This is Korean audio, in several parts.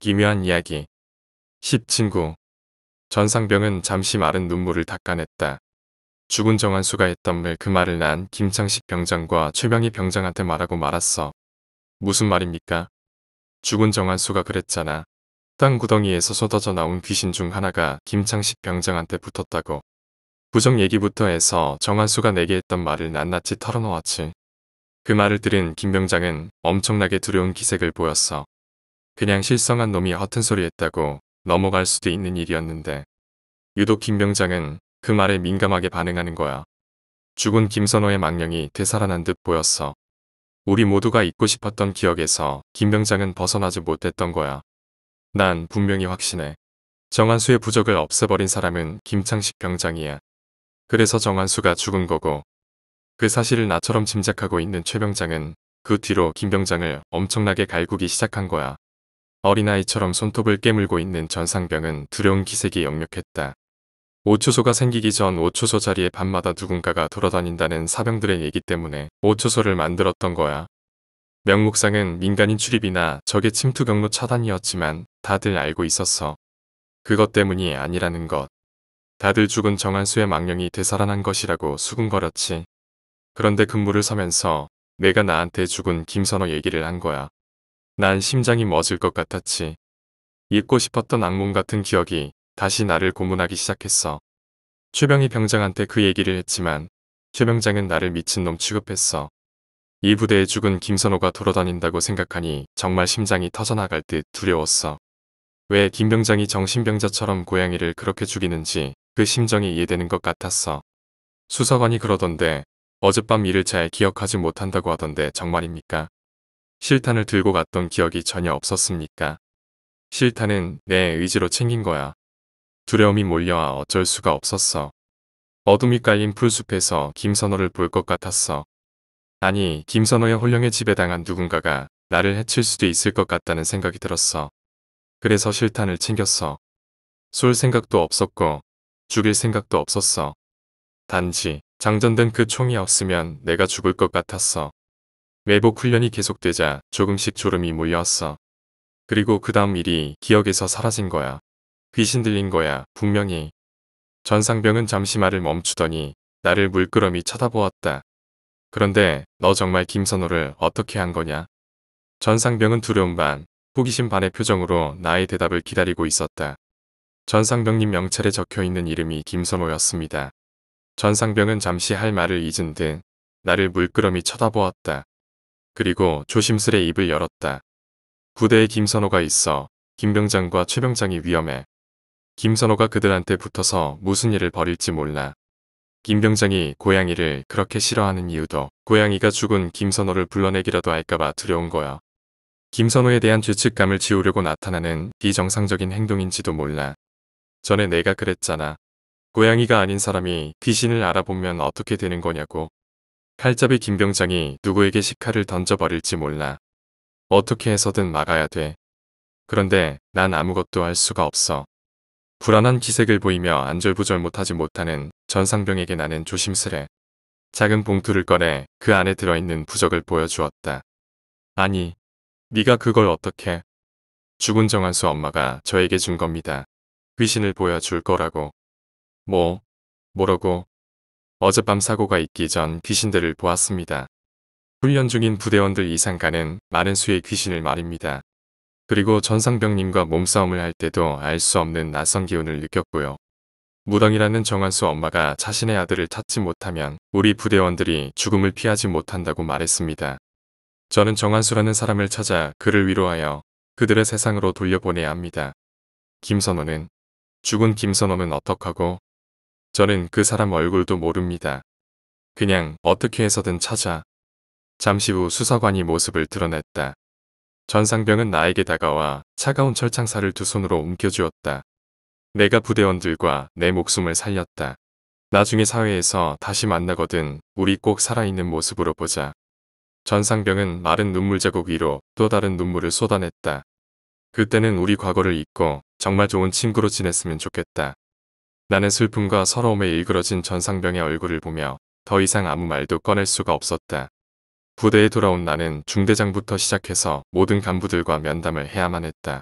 기묘한 이야기. 10 친구. 전상병은 잠시 마른 눈물을 닦아냈다. 죽은 정한수가 했던 말 그 말을 난 김창식 병장과 최병희 병장한테 말하고 말았어. 무슨 말입니까? 죽은 정한수가 그랬잖아. 땅 구덩이에서 쏟아져 나온 귀신 중 하나가 김창식 병장한테 붙었다고. 부정 얘기부터 해서 정한수가 내게 했던 말을 낱낱이 털어놓았지. 그 말을 들은 김 병장은 엄청나게 두려운 기색을 보였어. 그냥 실성한 놈이 허튼 소리 했다고 넘어갈 수도 있는 일이었는데 유독 김병장은 그 말에 민감하게 반응하는 거야. 죽은 김선호의 망령이 되살아난 듯 보였어. 우리 모두가 잊고 싶었던 기억에서 김병장은 벗어나지 못했던 거야. 난 분명히 확신해. 정한수의 부적을 없애버린 사람은 김창식 병장이야. 그래서 정한수가 죽은 거고 그 사실을 나처럼 짐작하고 있는 최 병장은 그 뒤로 김 병장을 엄청나게 갈구기 시작한 거야. 어린아이처럼 손톱을 깨물고 있는 전상병은 두려운 기색이 역력했다. 5초소가 생기기 전 5초소 자리에 밤마다 누군가가 돌아다닌다는 사병들의 얘기 때문에 5초소를 만들었던 거야. 명목상은 민간인 출입이나 적의 침투 경로 차단이었지만 다들 알고 있었어. 그것 때문이 아니라는 것. 다들 죽은 정한수의 망령이 되살아난 것이라고 수군거렸지. 그런데 근무를 서면서 내가 나한테 죽은 김선호 얘기를 한 거야. 난 심장이 멎을 것 같았지. 잊고 싶었던 악몽 같은 기억이 다시 나를 고문하기 시작했어. 최병이 병장한테 그 얘기를 했지만 최병장은 나를 미친놈 취급했어. 이 부대에 죽은 김선호가 돌아다닌다고 생각하니 정말 심장이 터져나갈 듯 두려웠어. 왜 김병장이 정신병자처럼 고양이를 그렇게 죽이는지 그 심정이 이해되는 것 같았어. 수사관이 그러던데 어젯밤 일을 잘 기억하지 못한다고 하던데 정말입니까? 실탄을 들고 갔던 기억이 전혀 없었습니까? 실탄은 내 의지로 챙긴 거야. 두려움이 몰려와 어쩔 수가 없었어. 어둠이 깔린 풀숲에서 김선호를 볼 것 같았어. 아니 김선호의 혼령에 지배당한 누군가가 나를 해칠 수도 있을 것 같다는 생각이 들었어. 그래서 실탄을 챙겼어. 쏠 생각도 없었고 죽일 생각도 없었어. 단지 장전된 그 총이 없으면 내가 죽을 것 같았어. 외복 훈련이 계속되자 조금씩 졸음이 몰려왔어. 그리고 그 다음 일이 기억에서 사라진 거야. 귀신 들린 거야, 분명히. 전상병은 잠시 말을 멈추더니 나를 물끄러미 쳐다보았다. 그런데 너 정말 김선호를 어떻게 한 거냐? 전상병은 두려움 반, 호기심 반의 표정으로 나의 대답을 기다리고 있었다. 전상병님 명찰에 적혀있는 이름이 김선호였습니다. 전상병은 잠시 할 말을 잊은 듯 나를 물끄러미 쳐다보았다. 그리고 조심스레 입을 열었다. 부대에 김선호가 있어 김병장과 최병장이 위험해. 김선호가 그들한테 붙어서 무슨 일을 벌일지 몰라. 김병장이 고양이를 그렇게 싫어하는 이유도 고양이가 죽은 김선호를 불러내기라도 할까봐 두려운 거야. 김선호에 대한 죄책감을 지우려고 나타나는 비정상적인 행동인지도 몰라. 전에 내가 그랬잖아. 고양이가 아닌 사람이 귀신을 알아보면 어떻게 되는 거냐고. 칼잡이 김병장이 누구에게 식칼을 던져버릴지 몰라. 어떻게 해서든 막아야 돼. 그런데 난 아무것도 할 수가 없어. 불안한 기색을 보이며 안절부절 못하지 못하는 전상병에게 나는 조심스레 작은 봉투를 꺼내 그 안에 들어있는 부적을 보여주었다. 아니, 네가 그걸 어떻게? 죽은 정한수 엄마가 저에게 준 겁니다. 귀신을 보여줄 거라고. 뭐? 뭐라고? 어젯밤 사고가 있기 전 귀신들을 보았습니다. 훈련 중인 부대원들 이상가는 많은 수의 귀신을 말입니다. 그리고 전상병님과 몸싸움을 할 때도 알 수 없는 낯선 기운을 느꼈고요. 무당이라는 정한수 엄마가 자신의 아들을 찾지 못하면 우리 부대원들이 죽음을 피하지 못한다고 말했습니다. 저는 정한수라는 사람을 찾아 그를 위로하여 그들의 세상으로 돌려보내야 합니다. 김선호는 죽은 김선호는 어떡하고 저는 그 사람 얼굴도 모릅니다. 그냥 어떻게 해서든 찾아. 잠시 후 수사관이 모습을 드러냈다. 전상병은 나에게 다가와 차가운 철창살을 두 손으로 움켜쥐었다. 내가 부대원들과 내 목숨을 살렸다. 나중에 사회에서 다시 만나거든 우리 꼭 살아있는 모습으로 보자. 전상병은 마른 눈물 자국 위로 또 다른 눈물을 쏟아냈다. 그때는 우리 과거를 잊고 정말 좋은 친구로 지냈으면 좋겠다. 나는 슬픔과 서러움에 일그러진 전상병의 얼굴을 보며 더 이상 아무 말도 꺼낼 수가 없었다. 부대에 돌아온 나는 중대장부터 시작해서 모든 간부들과 면담을 해야만 했다.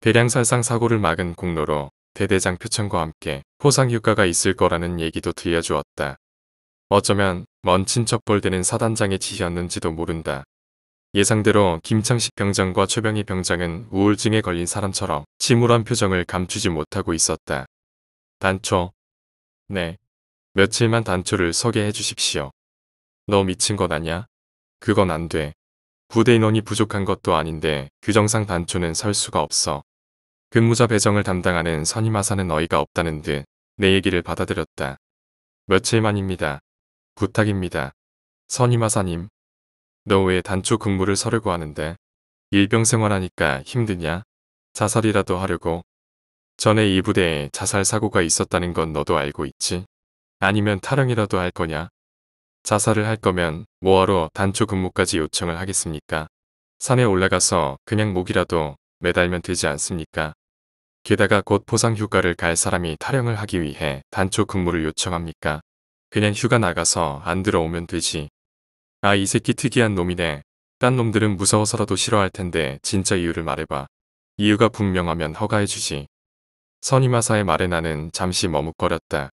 대량살상 사고를 막은 공로로 대대장 표창과 함께 포상휴가가 있을 거라는 얘기도 들려주었다. 어쩌면 먼 친척 벌대는 사단장의 지시였는지도 모른다. 예상대로 김창식 병장과 최병희 병장은 우울증에 걸린 사람처럼 침울한 표정을 감추지 못하고 있었다. 단초. 네. 며칠만 단초를 서게 해주십시오. 너 미친 것 아냐? 그건 안 돼. 부대 인원이 부족한 것도 아닌데 규정상 단초는 설 수가 없어. 근무자 배정을 담당하는 선임하사는 어이가 없다는 듯 내 얘기를 받아들였다. 며칠 만입니다. 부탁입니다. 선임하사님. 너 왜 단초 근무를 서려고 하는데? 일병 생활하니까 힘드냐? 자살이라도 하려고? 전에 이 부대에 자살 사고가 있었다는 건 너도 알고 있지? 아니면 타령이라도 할 거냐? 자살을 할 거면 뭐하러 단초 근무까지 요청을 하겠습니까? 산에 올라가서 그냥 목이라도 매달면 되지 않습니까? 게다가 곧 포상 휴가를 갈 사람이 타령을 하기 위해 단초 근무를 요청합니까? 그냥 휴가 나가서 안 들어오면 되지. 아 이 새끼 특이한 놈이네. 딴 놈들은 무서워서라도 싫어할 텐데 진짜 이유를 말해봐. 이유가 분명하면 허가해주지. 선임하사의 말에 나는 잠시 머뭇거렸다.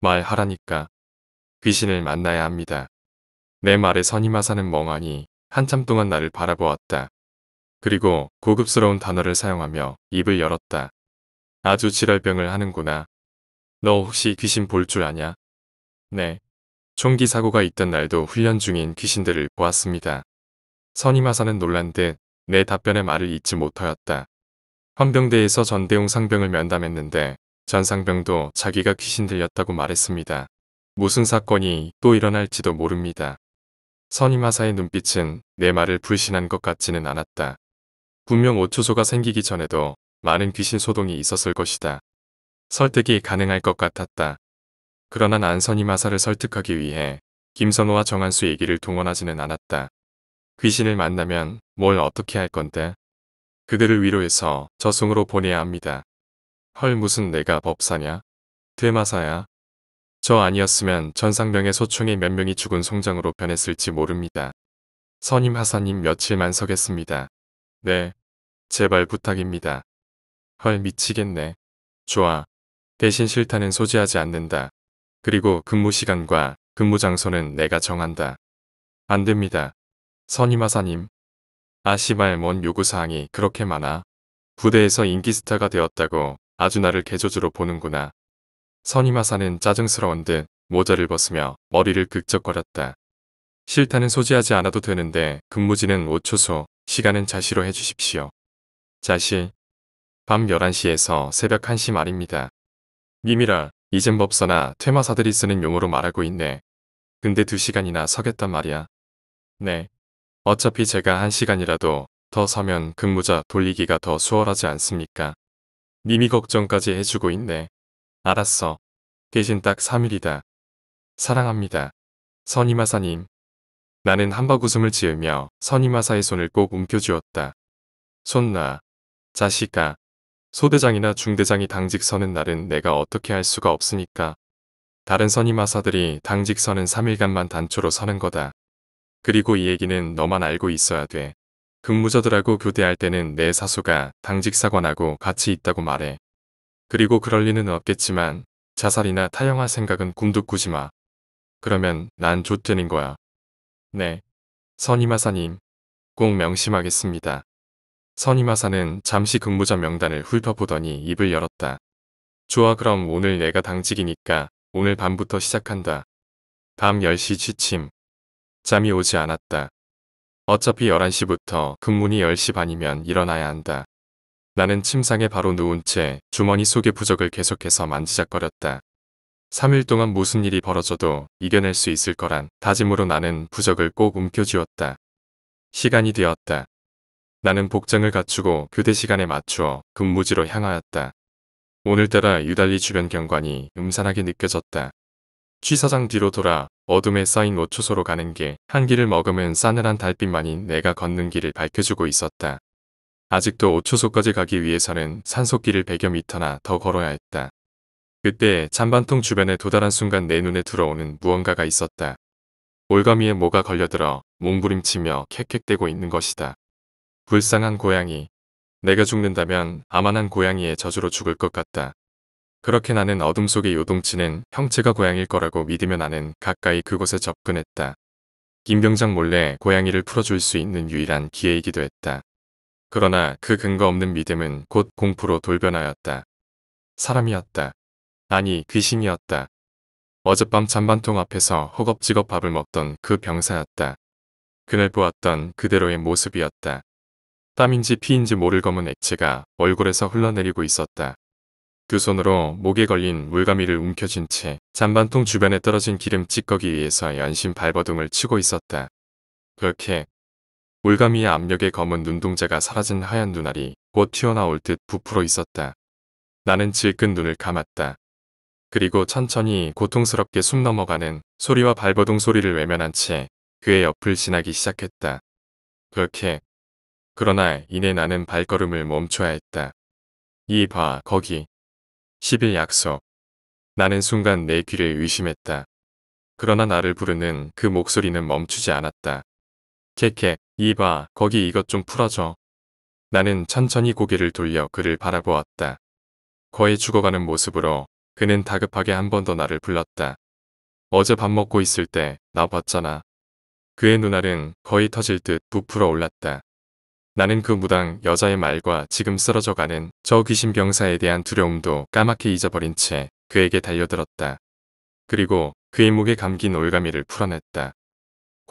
말하라니까. 귀신을 만나야 합니다. 내 말에 선임하사는 멍하니 한참 동안 나를 바라보았다. 그리고 고급스러운 단어를 사용하며 입을 열었다. 아주 지랄병을 하는구나. 너 혹시 귀신 볼 줄 아냐? 네. 총기 사고가 있던 날도 훈련 중인 귀신들을 보았습니다. 선임하사는 놀란 듯 내 답변의 말을 잊지 못하였다. 헌병대에서 전대웅 상병을 면담했는데 전 상병도 자기가 귀신 들렸다고 말했습니다. 무슨 사건이 또 일어날지도 모릅니다. 선임하사의 눈빛은 내 말을 불신한 것 같지는 않았다. 분명 오초소가 생기기 전에도 많은 귀신 소동이 있었을 것이다. 설득이 가능할 것 같았다. 그러나 안선이 마사를 설득하기 위해 김선호와 정한수 얘기를 동원하지는 않았다. 귀신을 만나면 뭘 어떻게 할 건데? 그들을 위로해서 저승으로 보내야 합니다. 헐 무슨 내가 법사냐? 대마사야? 저 아니었으면 전상명의 소총에 몇 명이 죽은 송장으로 변했을지 모릅니다. 선임 하사님 며칠만 서겠습니다. 네. 제발 부탁입니다. 헐 미치겠네. 좋아. 대신 싫다는 소지하지 않는다. 그리고 근무 시간과 근무 장소는 내가 정한다. 안 됩니다. 선임 하사님, 아시발 뭔 요구사항이 그렇게 많아. 부대에서 인기스타가 되었다고 아주 나를 개조주로 보는구나. 선임하사는 짜증스러운 듯 모자를 벗으며 머리를 극적거렸다. 싫다는 소지하지 않아도 되는데 근무지는 5초소, 시간은 자시로 해주십시오. 자시. 밤 11시에서 새벽 1시 말입니다. 미미라 이젠 법사나 퇴마사들이 쓰는 용어로 말하고 있네. 근데 2시간이나 서겠단 말이야. 네. 어차피 제가 한 시간이라도 더 서면 근무자 돌리기가 더 수월하지 않습니까? 님이 걱정까지 해주고 있네. 알았어. 대신 딱 3일이다. 사랑합니다. 선임하사님. 나는 한박 웃음을 지으며 선임하사의 손을 꼭 움켜쥐었다. 손나. 자식아. 소대장이나 중대장이 당직 서는 날은 내가 어떻게 할 수가 없으니까. 다른 선임하사들이 당직 서는 3일간만 단초로 서는 거다. 그리고 이 얘기는 너만 알고 있어야 돼. 근무자들하고 교대할 때는 내 사수가 당직사관하고 같이 있다고 말해. 그리고 그럴 리는 없겠지만 자살이나 타영할 생각은 꿈도 꾸지 마. 그러면 난 좆되는 거야. 네. 선임하사님. 꼭 명심하겠습니다. 선임하사는 잠시 근무자 명단을 훑어보더니 입을 열었다. 좋아 그럼 오늘 내가 당직이니까 오늘 밤부터 시작한다. 밤 10시 취침. 잠이 오지 않았다. 어차피 11시부터 근문이 10시 반이면 일어나야 한다. 나는 침상에 바로 누운 채 주머니 속의 부적을 계속해서 만지작거렸다. 3일 동안 무슨 일이 벌어져도 이겨낼 수 있을 거란 다짐으로 나는 부적을 꼭 움켜쥐었다. 시간이 되었다. 나는 복장을 갖추고 교대 시간에 맞추어 근무지로 향하였다. 오늘따라 유달리 주변 경관이 음산하게 느껴졌다. 취사장 뒤로 돌아 어둠에 쌓인 5초소로 가는 길, 한길을 머금은 싸늘한 달빛만이 내가 걷는 길을 밝혀주고 있었다. 아직도 5초소까지 가기 위해서는 산속길을 100여 미터나 더 걸어야 했다. 그때 잔반통 주변에 도달한 순간 내 눈에 들어오는 무언가가 있었다. 올가미에 뭐가 걸려들어 몸부림치며 캑캑대고 있는 것이다. 불쌍한 고양이. 내가 죽는다면 아만한 고양이의 저주로 죽을 것 같다. 그렇게 나는 어둠 속의 요동치는 형체가 고양일 거라고 믿으며 나는 가까이 그곳에 접근했다. 김병장 몰래 고양이를 풀어줄 수 있는 유일한 기회이기도 했다. 그러나 그 근거 없는 믿음은 곧 공포로 돌변하였다. 사람이었다. 아니 귀신이었다. 어젯밤 잔반통 앞에서 허겁지겁 밥을 먹던 그 병사였다. 그날 보았던 그대로의 모습이었다. 땀인지 피인지 모를 검은 액체가 얼굴에서 흘러내리고 있었다. 두 그 손으로 목에 걸린 물가미를 움켜쥔 채 잔반통 주변에 떨어진 기름 찌꺼기 위에서 연신 발버둥을 치고 있었다. 그렇게 물가미의 압력에 검은 눈동자가 사라진 하얀 눈알이 곧 튀어나올 듯 부풀어 있었다. 나는 질끈 눈을 감았다. 그리고 천천히 고통스럽게 숨 넘어가는 소리와 발버둥 소리를 외면한 채 그의 옆을 지나기 시작했다. 그렇게 그러나 이내 나는 발걸음을 멈춰야 했다. 이 봐, 거기. 10일 약속. 나는 순간 내 귀를 의심했다. 그러나 나를 부르는 그 목소리는 멈추지 않았다. 케케, 이봐, 거기 이것 좀 풀어줘. 나는 천천히 고개를 돌려 그를 바라보았다. 거의 죽어가는 모습으로 그는 다급하게 한 번 더 나를 불렀다. 어제 밥 먹고 있을 때 나 봤잖아. 그의 눈알은 거의 터질 듯 부풀어 올랐다. 나는 그 무당 여자의 말과 지금 쓰러져가는 저 귀신병사에 대한 두려움도 까맣게 잊어버린 채 그에게 달려들었다. 그리고 그의 목에 감긴 올가미를 풀어냈다.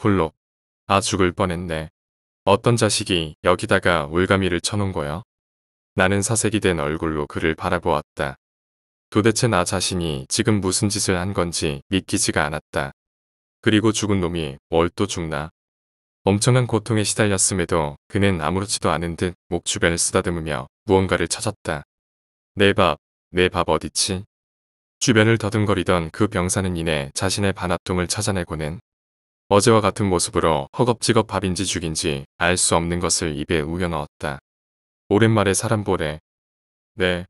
홀록아 죽을 뻔했네. 어떤 자식이 여기다가 올가미를 쳐놓은 거야? 나는 사색이 된 얼굴로 그를 바라보았다. 도대체 나 자신이 지금 무슨 짓을 한 건지 믿기지가 않았다. 그리고 죽은 놈이 뭘또 죽나? 엄청난 고통에 시달렸음에도 그는 아무렇지도 않은 듯 목 주변을 쓰다듬으며 무언가를 찾았다. 내 밥, 내 밥 어디지? 주변을 더듬거리던 그 병사는 이내 자신의 반합동을 찾아내고는 어제와 같은 모습으로 허겁지겁 밥인지 죽인지 알 수 없는 것을 입에 우겨넣었다. 오랜만에 사람 보래. 네.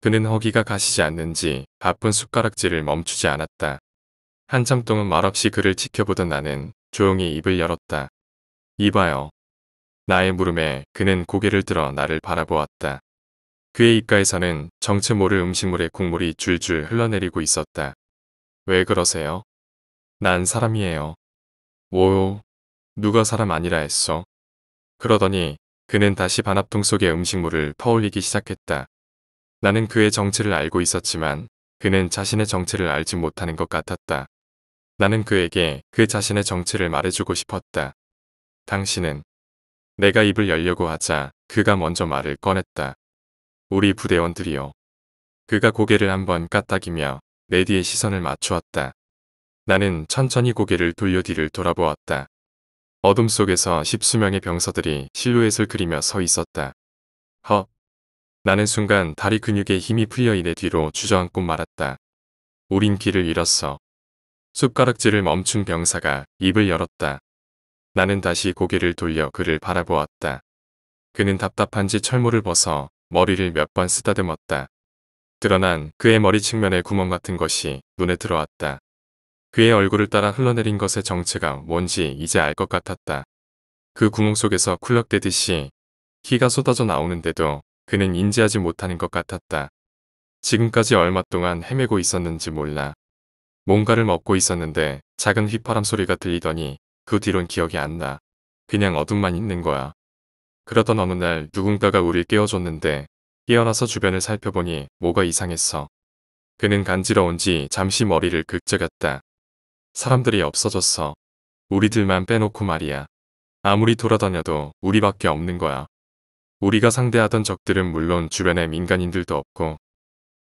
그는 허기가 가시지 않는지 바쁜 숟가락질을 멈추지 않았다. 한참 동안 말없이 그를 지켜보던 나는 조용히 입을 열었다. 이봐요. 나의 물음에 그는 고개를 들어 나를 바라보았다. 그의 입가에서는 정체 모를 음식물의 국물이 줄줄 흘러내리고 있었다. 왜 그러세요? 난 사람이에요. 오, 누가 사람 아니라 했어. 그러더니 그는 다시 반합통 속의 음식물을 퍼올리기 시작했다. 나는 그의 정체를 알고 있었지만 그는 자신의 정체를 알지 못하는 것 같았다. 나는 그에게 그 자신의 정체를 말해주고 싶었다. 당신은 내가 입을 열려고 하자 그가 먼저 말을 꺼냈다. 우리 부대원들이요. 그가 고개를 한번 까딱이며 내디의 시선을 맞추었다. 나는 천천히 고개를 돌려 뒤를 돌아보았다. 어둠 속에서 십수명의 병사들이 실루엣을 그리며 서 있었다. 허. 나는 순간 다리 근육에 힘이 풀려 이내 뒤로 주저앉고 말았다. 우린 길을 잃었어. 숟가락질을 멈춘 병사가 입을 열었다. 나는 다시 고개를 돌려 그를 바라보았다. 그는 답답한지 철모를 벗어 머리를 몇 번 쓰다듬었다. 드러난 그의 머리 측면의 구멍 같은 것이 눈에 들어왔다. 그의 얼굴을 따라 흘러내린 것의 정체가 뭔지 이제 알 것 같았다. 그 구멍 속에서 쿨럭대듯이 키가 쏟아져 나오는데도 그는 인지하지 못하는 것 같았다. 지금까지 얼마 동안 헤매고 있었는지 몰라. 뭔가를 먹고 있었는데 작은 휘파람 소리가 들리더니 그 뒤론 기억이 안 나. 그냥 어둠만 있는 거야. 그러던 어느 날 누군가가 우릴 깨워줬는데 깨어나서 주변을 살펴보니 뭐가 이상했어. 그는 간지러운지 잠시 머리를 극적였다. 사람들이 없어졌어. 우리들만 빼놓고 말이야. 아무리 돌아다녀도 우리밖에 없는 거야. 우리가 상대하던 적들은 물론 주변에 민간인들도 없고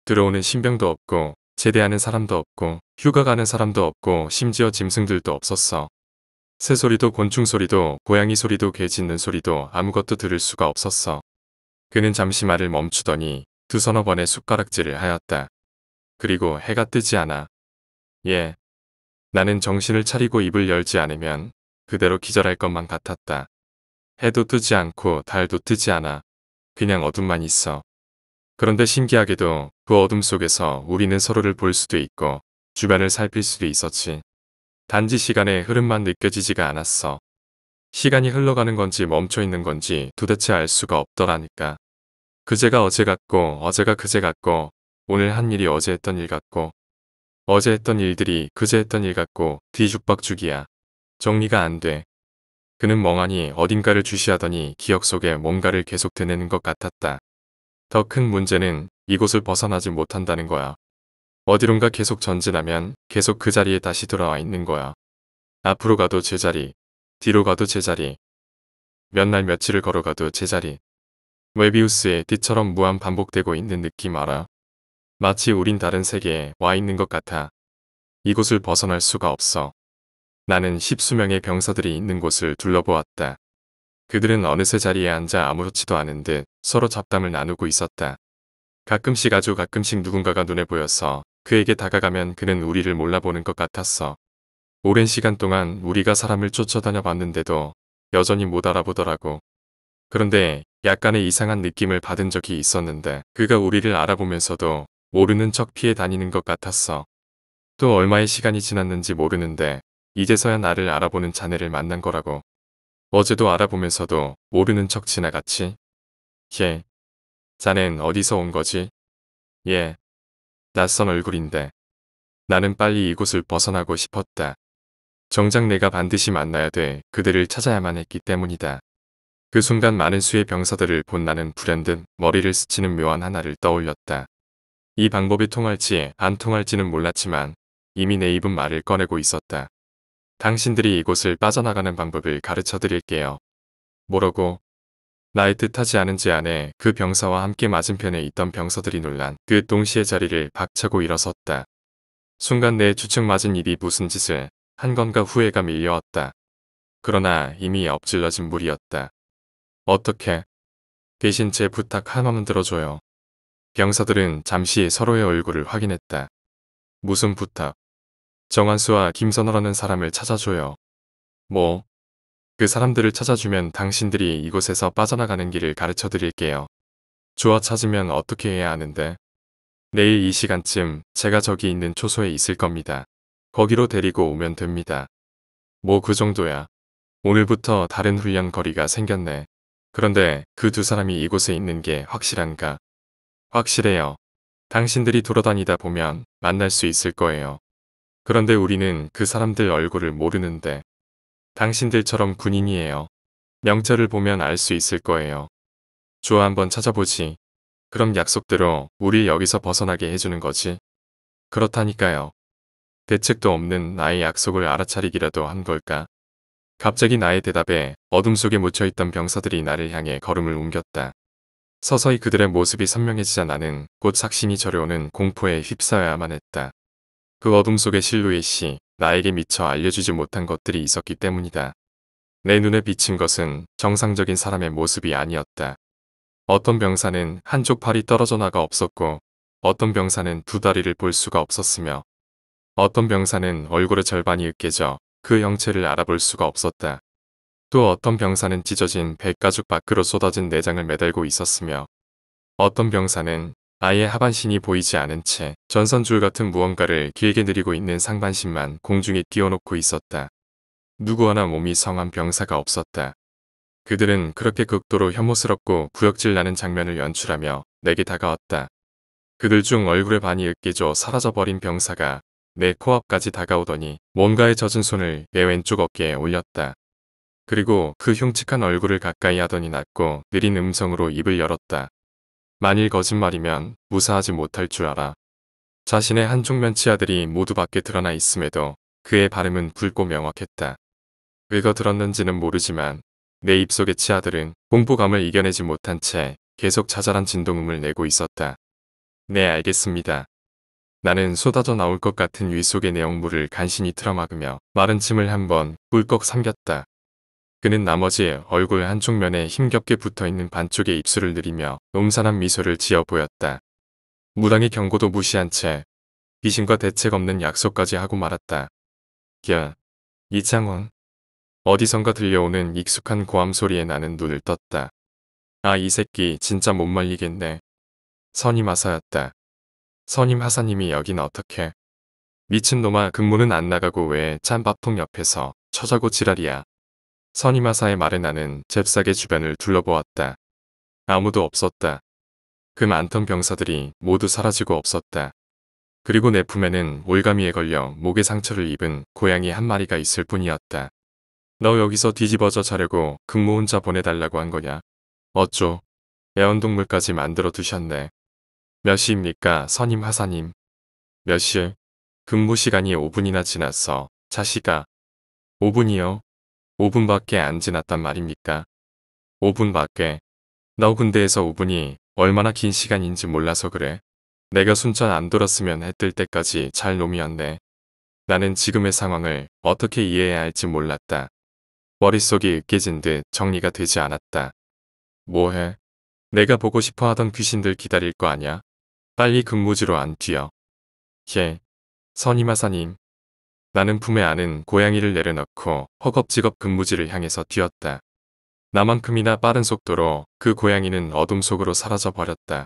들어오는 신병도 없고 제대하는 사람도 없고 휴가 가는 사람도 없고 심지어 짐승들도 없었어. 새소리도 곤충소리도 고양이 소리도 개 짖는 소리도 아무것도 들을 수가 없었어. 그는 잠시 말을 멈추더니 두 서너 번의 숟가락질을 하였다. 그리고 해가 뜨지 않아. 예. 나는 정신을 차리고 입을 열지 않으면 그대로 기절할 것만 같았다. 해도 뜨지 않고 달도 뜨지 않아. 그냥 어둠만 있어. 그런데 신기하게도 그 어둠 속에서 우리는 서로를 볼 수도 있고 주변을 살필 수도 있었지. 단지 시간의 흐름만 느껴지지가 않았어. 시간이 흘러가는 건지 멈춰 있는 건지 도대체 알 수가 없더라니까. 그제가 어제 같고 어제가 그제 같고 오늘 한 일이 어제 했던 일 같고 어제 했던 일들이 그제 했던 일 같고 뒤죽박죽이야. 정리가 안 돼. 그는 멍하니 어딘가를 주시하더니 기억 속에 뭔가를 계속 되뇌는 것 같았다. 더 큰 문제는 이곳을 벗어나지 못한다는 거야. 어디론가 계속 전진하면 계속 그 자리에 다시 돌아와 있는 거야. 앞으로 가도 제자리, 뒤로 가도 제자리, 몇 날 며칠을 걸어가도 제자리. 웨비우스의 띠처럼 무한 반복되고 있는 느낌 알아? 마치 우린 다른 세계에 와 있는 것 같아. 이곳을 벗어날 수가 없어. 나는 십수명의 병사들이 있는 곳을 둘러보았다. 그들은 어느새 자리에 앉아 아무렇지도 않은 듯 서로 잡담을 나누고 있었다. 가끔씩 아주 가끔씩 누군가가 눈에 보여서 그에게 다가가면 그는 우리를 몰라보는 것 같았어. 오랜 시간 동안 우리가 사람을 쫓아다녀 봤는데도 여전히 못 알아보더라고. 그런데 약간의 이상한 느낌을 받은 적이 있었는데 그가 우리를 알아보면서도 모르는 척 피해 다니는 것 같았어. 또 얼마의 시간이 지났는지 모르는데 이제서야 나를 알아보는 자네를 만난 거라고. 어제도 알아보면서도 모르는 척 지나갔지? 예. 자넨 어디서 온 거지? 예, 낯선 얼굴인데 나는 빨리 이곳을 벗어나고 싶었다. 정작 내가 반드시 만나야 돼 그들을 찾아야만 했기 때문이다. 그 순간 많은 수의 병사들을 본 나는 불현듯 머리를 스치는 묘한 하나를 떠올렸다. 이 방법이 통할지 안 통할지는 몰랐지만 이미 내 입은 말을 꺼내고 있었다. 당신들이 이곳을 빠져나가는 방법을 가르쳐 드릴게요. 뭐라고 나이 뜻하지 않은 제안에 그 병사와 함께 맞은편에 있던 병사들이 놀란 그 동시에 자리를 박차고 일어섰다. 순간 내 주측 맞은 일이 무슨 짓을 한 건가 후회가 밀려왔다. 그러나 이미 엎질러진 물이었다. 어떻게? 대신 제 부탁 하나만 들어줘요. 병사들은 잠시 서로의 얼굴을 확인했다. 무슨 부탁? 정한수와 김선호라는 사람을 찾아줘요. 뭐, 그 사람들을 찾아주면 당신들이 이곳에서 빠져나가는 길을 가르쳐 드릴게요. 좋아 찾으면 어떻게 해야 하는데? 내일 이 시간쯤 제가 저기 있는 초소에 있을 겁니다. 거기로 데리고 오면 됩니다. 뭐 그 정도야. 오늘부터 다른 훈련 거리가 생겼네. 그런데 그 두 사람이 이곳에 있는 게 확실한가? 확실해요. 당신들이 돌아다니다 보면 만날 수 있을 거예요. 그런데 우리는 그 사람들 얼굴을 모르는데 당신들처럼 군인이에요. 명찰을 보면 알 수 있을 거예요. 좋아 한번 찾아보지. 그럼 약속대로 우리 여기서 벗어나게 해주는 거지. 그렇다니까요. 대책도 없는 나의 약속을 알아차리기라도 한 걸까? 갑자기 나의 대답에 어둠 속에 묻혀있던 병사들이 나를 향해 걸음을 옮겼다. 서서히 그들의 모습이 선명해지자 나는 곧 삭신이 저려오는 공포에 휩싸여야만 했다. 그 어둠 속의 실루엣이 나에게 미처 알려주지 못한 것들이 있었기 때문이다. 내 눈에 비친 것은 정상적인 사람의 모습이 아니었다. 어떤 병사는 한쪽 팔이 떨어져 나가 없었고 어떤 병사는 두 다리를 볼 수가 없었으며 어떤 병사는 얼굴의 절반이 으깨져 그 형체를 알아볼 수가 없었다. 또 어떤 병사는 찢어진 백가죽 밖으로 쏟아진 내장을 매달고 있었으며 어떤 병사는 아예 하반신이 보이지 않은 채 전선줄 같은 무언가를 길게 늘리고 있는 상반신만 공중에 띄워놓고 있었다. 누구 하나 몸이 성한 병사가 없었다. 그들은 그렇게 극도로 혐오스럽고 구역질 나는 장면을 연출하며 내게 다가왔다. 그들 중얼굴에 반이 으깨져 사라져버린 병사가 내 코앞까지 다가오더니 뭔가에 젖은 손을 내 왼쪽 어깨에 올렸다. 그리고 그 흉측한 얼굴을 가까이 하더니 낮고 느린 음성으로 입을 열었다. 만일 거짓말이면 무사하지 못할 줄 알아. 자신의 한쪽면치 아들이 모두 밖에 드러나 있음에도 그의 발음은 굵고 명확했다. 읽어 들었는지는 모르지만 내 입속의 치아들은 공포감을 이겨내지 못한 채 계속 자잘한 진동음을 내고 있었다. 네 알겠습니다. 나는 쏟아져 나올 것 같은 위 속의 내용물을 간신히 틀어막으며 마른 침을 한 번 꿀꺽 삼겼다. 그는 나머지 얼굴 한쪽 면에 힘겹게 붙어있는 반쪽의 입술을 느리며 옴산한 미소를 지어 보였다. 무당의 경고도 무시한 채 귀신과 대책 없는 약속까지 하고 말았다. 겨, 이창원. 어디선가 들려오는 익숙한 고함 소리에 나는 눈을 떴다. 아이 새끼 진짜 못 말리겠네. 선임 하사였다. 선임 하사님이 여긴 어떻게? 미친놈아 근무는 안 나가고 왜 찬밥통 옆에서 처자고 지랄이야. 선임하사의 말에 나는 잽싸게 주변을 둘러보았다. 아무도 없었다. 그 많던 병사들이 모두 사라지고 없었다. 그리고 내 품에는 올가미에 걸려 목에 상처를 입은 고양이 한 마리가 있을 뿐이었다. 너 여기서 뒤집어져 자려고 근무 혼자 보내달라고 한 거냐? 어쩌? 애완동물까지 만들어 두셨네. 몇 시입니까, 선임 하사님? 몇 시? 근무 시간이 5분이나 지났어, 자식아. 5분이요? 5분밖에 안 지났단 말입니까? 5분밖에. 너 군대에서 5분이 얼마나 긴 시간인지 몰라서 그래. 내가 순천 안 돌았으면 해뜰 때까지 잘 놈이었네. 나는 지금의 상황을 어떻게 이해해야 할지 몰랐다. 머릿속이 으깨진 듯 정리가 되지 않았다. 뭐해? 내가 보고 싶어 하던 귀신들 기다릴 거 아냐? 빨리 근무지로 안 뛰어. 예. 선임하사님, 나는 품에 안은 고양이를 내려놓고 허겁지겁 근무지를 향해서 뛰었다. 나만큼이나 빠른 속도로 그 고양이는 어둠 속으로 사라져 버렸다.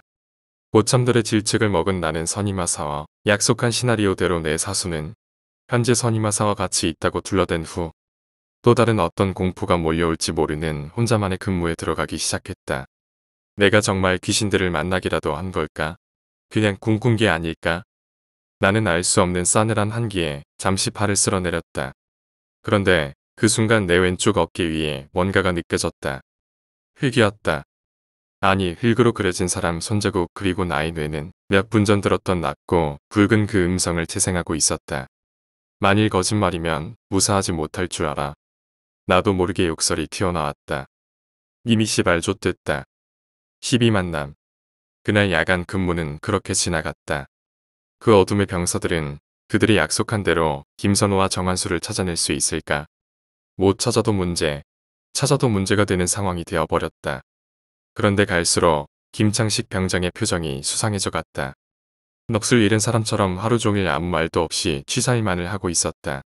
고참들의 질책을 먹은 나는 선임마사와 약속한 시나리오대로 내 사수는 현재 선임마사와 같이 있다고 둘러댄 후 또 다른 어떤 공포가 몰려올지 모르는 혼자만의 근무에 들어가기 시작했다. 내가 정말 귀신들을 만나기라도 한 걸까? 그냥 꿈꾼 게 아닐까? 나는 알 수 없는 싸늘한 한기에 잠시 팔을 쓸어내렸다. 그런데 그 순간 내 왼쪽 어깨 위에 뭔가가 느껴졌다. 흙이었다. 아니 흙으로 그려진 사람 손자국 그리고 나의 뇌는 몇 분 전 들었던 낮고 붉은 그 음성을 재생하고 있었다. 만일 거짓말이면 무사하지 못할 줄 알아. 나도 모르게 욕설이 튀어나왔다. 이미 씨발 좆됐다. 12만남. 그날 야간 근무는 그렇게 지나갔다. 그 어둠의 병사들은 그들이 약속한 대로 김선호와 정한수를 찾아낼 수 있을까? 못 찾아도 문제, 찾아도 문제가 되는 상황이 되어버렸다. 그런데 갈수록 김창식 병장의 표정이 수상해져 갔다. 넋을 잃은 사람처럼 하루 종일 아무 말도 없이 취사일만을 하고 있었다.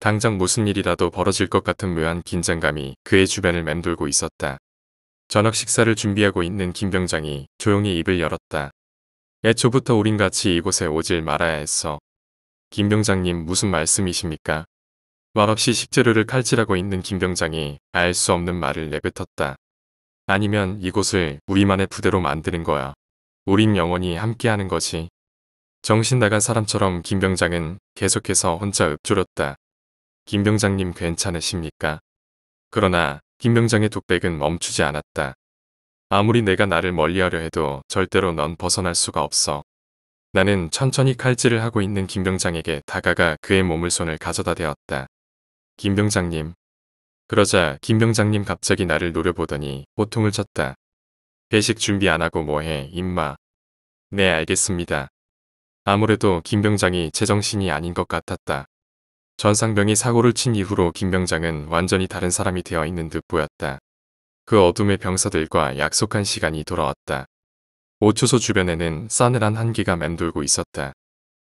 당장 무슨 일이라도 벌어질 것 같은 묘한 긴장감이 그의 주변을 맴돌고 있었다. 저녁 식사를 준비하고 있는 김 병장이 조용히 입을 열었다. 애초부터 예, 우린 같이 이곳에 오질 말아야 했어. 김 병장님 무슨 말씀이십니까? 말없이 식재료를 칼질하고 있는 김 병장이 알 수 없는 말을 내뱉었다. 아니면 이곳을 우리만의 부대로 만드는 거야. 우린 영원히 함께하는 거지. 정신 나간 사람처럼 김 병장은 계속해서 혼자 읊조렸다. 김 병장님 괜찮으십니까? 그러나 김 병장의 독백은 멈추지 않았다. 아무리 내가 나를 멀리하려 해도 절대로 넌 벗어날 수가 없어. 나는 천천히 칼질을 하고 있는 김병장에게 다가가 그의 몸을 손을 가져다 대었다. 김병장님. 그러자 김병장님 갑자기 나를 노려보더니 보통을 쳤다. 배식 준비 안 하고 뭐해, 임마. 네, 알겠습니다. 아무래도 김병장이 제정신이 아닌 것 같았다. 전상병이 사고를 친 이후로 김병장은 완전히 다른 사람이 되어 있는 듯 보였다. 그 어둠의 병사들과 약속한 시간이 돌아왔다. 오초소 주변에는 싸늘한 한기가 맴돌고 있었다.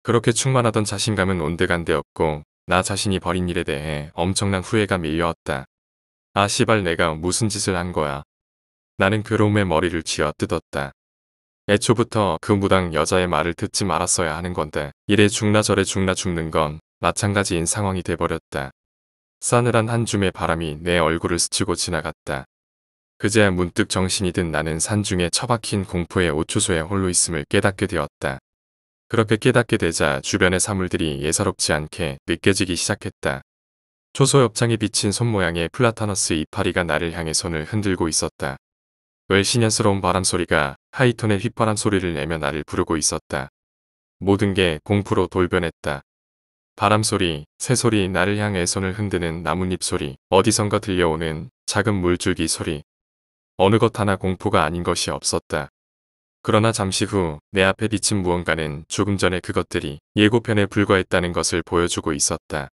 그렇게 충만하던 자신감은 온데간데없고 나 자신이 벌인 일에 대해 엄청난 후회가 밀려왔다. 아 씨발 내가 무슨 짓을 한 거야. 나는 괴로움에 머리를 쥐어 뜯었다. 애초부터 그 무당 여자의 말을 듣지 말았어야 하는 건데 이래 죽나 저래 죽나 죽는 건 마찬가지인 상황이 돼버렸다. 싸늘한 한 줌의 바람이 내 얼굴을 스치고 지나갔다. 그제야 문득 정신이 든 나는 산중에 처박힌 공포의 오초소에 홀로 있음을 깨닫게 되었다. 그렇게 깨닫게 되자 주변의 사물들이 예사롭지 않게 느껴지기 시작했다. 초소 옆창에 비친 손모양의 플라타너스 이파리가 나를 향해 손을 흔들고 있었다. 외신연스러운 바람소리가 하이톤의 휘파람 소리를 내며 나를 부르고 있었다. 모든 게 공포로 돌변했다. 바람소리, 새소리, 나를 향해 손을 흔드는 나뭇잎 소리, 어디선가 들려오는 작은 물줄기 소리, 어느 것 하나 공포가 아닌 것이 없었다. 그러나 잠시 후 내 앞에 비친 무언가는 조금 전에 그것들이 예고편에 불과했다는 것을 보여주고 있었다.